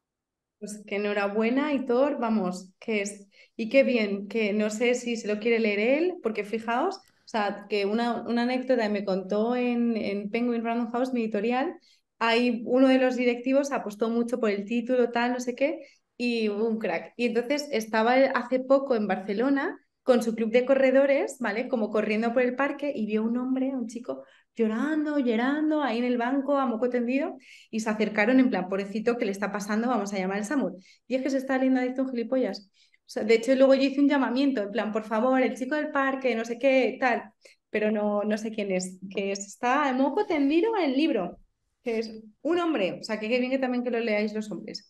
Pues que enhorabuena, Aitor, vamos, que es. Y qué bien, que no sé si se lo quiere leer él, porque fijaos, o sea, que una, anécdota me contó en, Penguin Random House, mi editorial, hay uno de los directivos apostó mucho por el título, tal, no sé qué, y hubo un crack. Y entonces estaba hace poco en Barcelona con su club de corredores, ¿vale? Como corriendo por el parque y vio un hombre, un chico, llorando, llorando, ahí en el banco, a moco tendido, y se acercaron en plan, pobrecito, ¿qué le está pasando? Vamos a llamar al SAMUR. Y es que se está leyendo adicto un gilipollas de hecho, luego yo hice un llamamiento, en plan, por favor, el chico del parque, no sé qué, tal, pero no, no sé quién es, que está en moco tendido en el libro, que es un hombre, o sea, que qué bien que también que lo leáis los hombres.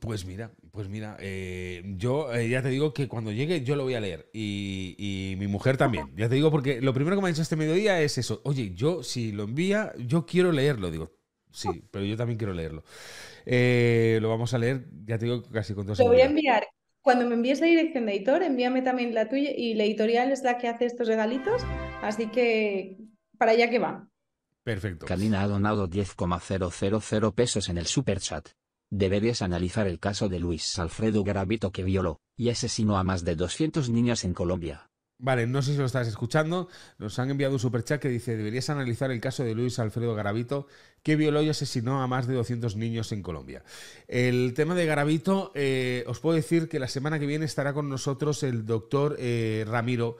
Pues mira, pues mira, eh, yo eh, ya te digo que cuando llegue yo lo voy a leer y, mi mujer también. Ya te digo porque lo primero que me ha dicho este mediodía es eso. Oye, yo si lo envía, yo quiero leerlo. Digo, sí, ah. pero yo también quiero leerlo. Eh, lo vamos a leer, ya te digo, casi con todo. Lo voy a enviar cuando me envíes la dirección de editor, envíame también la tuya y la editorial es la que hace estos regalitos, así que para allá que va. Perfecto. Kalina ha donado 10,000 pesos en el Superchat. Deberías analizar el caso de Luis Alfredo Garavito que violó y asesinó a más de 200 niñas en Colombia. Vale, no sé si lo estás escuchando. Nos han enviado un superchat que dice: Deberías analizar el caso de Luis Alfredo Garavito, que violó y asesinó a más de 200 niños en Colombia. El tema de Garavito, eh, os puedo decir que la semana que viene estará con nosotros el doctor eh, Ramiro,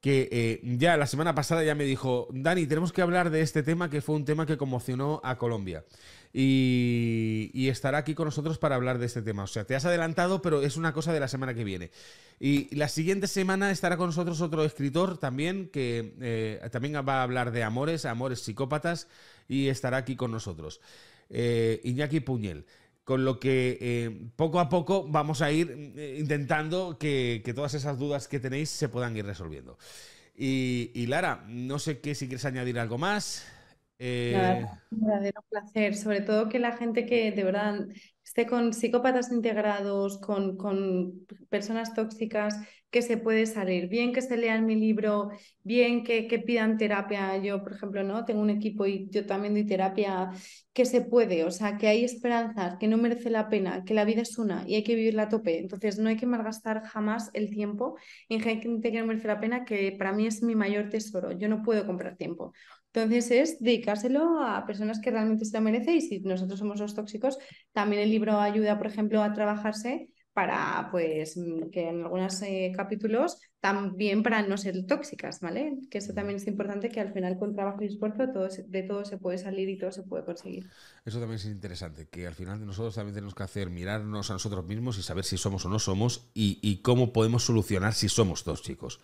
que eh, ya la semana pasada ya me dijo: Dani, tenemos que hablar de este tema que fue un tema que conmocionó a Colombia y, estará aquí con nosotros para hablar de este tema. O sea, te has adelantado, pero es una cosa de la semana que viene. Y la siguiente semana estará con nosotros otro escritor también que eh, también va a hablar de amores, amores psicópatas, y estará aquí con nosotros. Eh, Iñaki Puñel. Con lo que eh, poco a poco vamos a ir intentando que, todas esas dudas que tenéis se puedan ir resolviendo. Y, y, Lara, no sé qué si quieres añadir algo más. Eh, un verdadero placer, sobre todo que la gente que de verdad esté con psicópatas integrados, con, con, personas tóxicas, que se puede salir. Bien que se lean mi libro, bien que, que, pidan terapia. Yo, por ejemplo, no tengo un equipo y yo también doy terapia, que se puede, o sea, que hay esperanzas, que no merece la pena, que la vida es una y hay que vivirla a tope. Entonces, no hay que malgastar jamás el tiempo en gente que no merece la pena, que para mí es mi mayor tesoro. Yo no puedo comprar tiempo. Entonces es dedicárselo a personas que realmente se lo merecen y si nosotros somos los tóxicos, también el libro ayuda, por ejemplo, a trabajarse para pues mm, que en algunos eh, capítulos también para no ser tóxicas, ¿vale? Que eso también es importante que al final con trabajo y esfuerzo todo de todo se puede salir y todo se puede conseguir. Eso también es interesante, que al final nosotros también tenemos que hacer mirarnos a nosotros mismos y saber si somos o no somos y, y cómo podemos solucionar si somos tóxicos.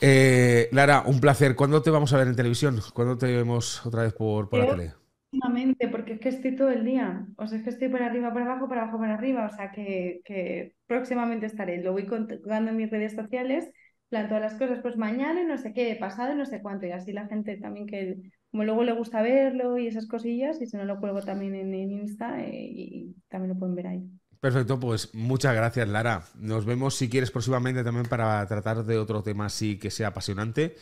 Eh, Lara, un placer. ¿Cuándo te vamos a ver en televisión? ¿Cuándo te vemos otra vez por, la eh, tele? Próximamente, porque es que estoy todo el día. O sea, es que estoy por arriba, por abajo, para abajo, para arriba. O sea, que, próximamente estaré. Lo voy contando en mis redes sociales, plan todas las cosas, pues mañana y no sé qué, pasado y no sé cuánto. Y así la gente también que, como luego le gusta verlo y esas cosillas, y si no lo cuelgo también en, Insta, eh, y también lo pueden ver ahí. Perfecto, pues muchas gracias Lara. Nos vemos si quieres próximamente también para tratar de otro tema así que sea apasionante.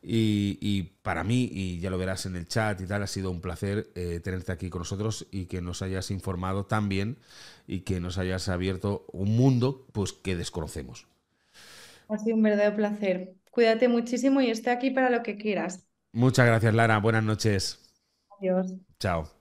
Y, para mí, y ya lo verás en el chat y tal, ha sido un placer eh, tenerte aquí con nosotros y que nos hayas informado tan bien y que nos hayas abierto un mundo pues, que desconocemos. Ha sido un verdadero placer. Cuídate muchísimo y esté aquí para lo que quieras. Muchas gracias Lara, buenas noches. Adiós. Chao.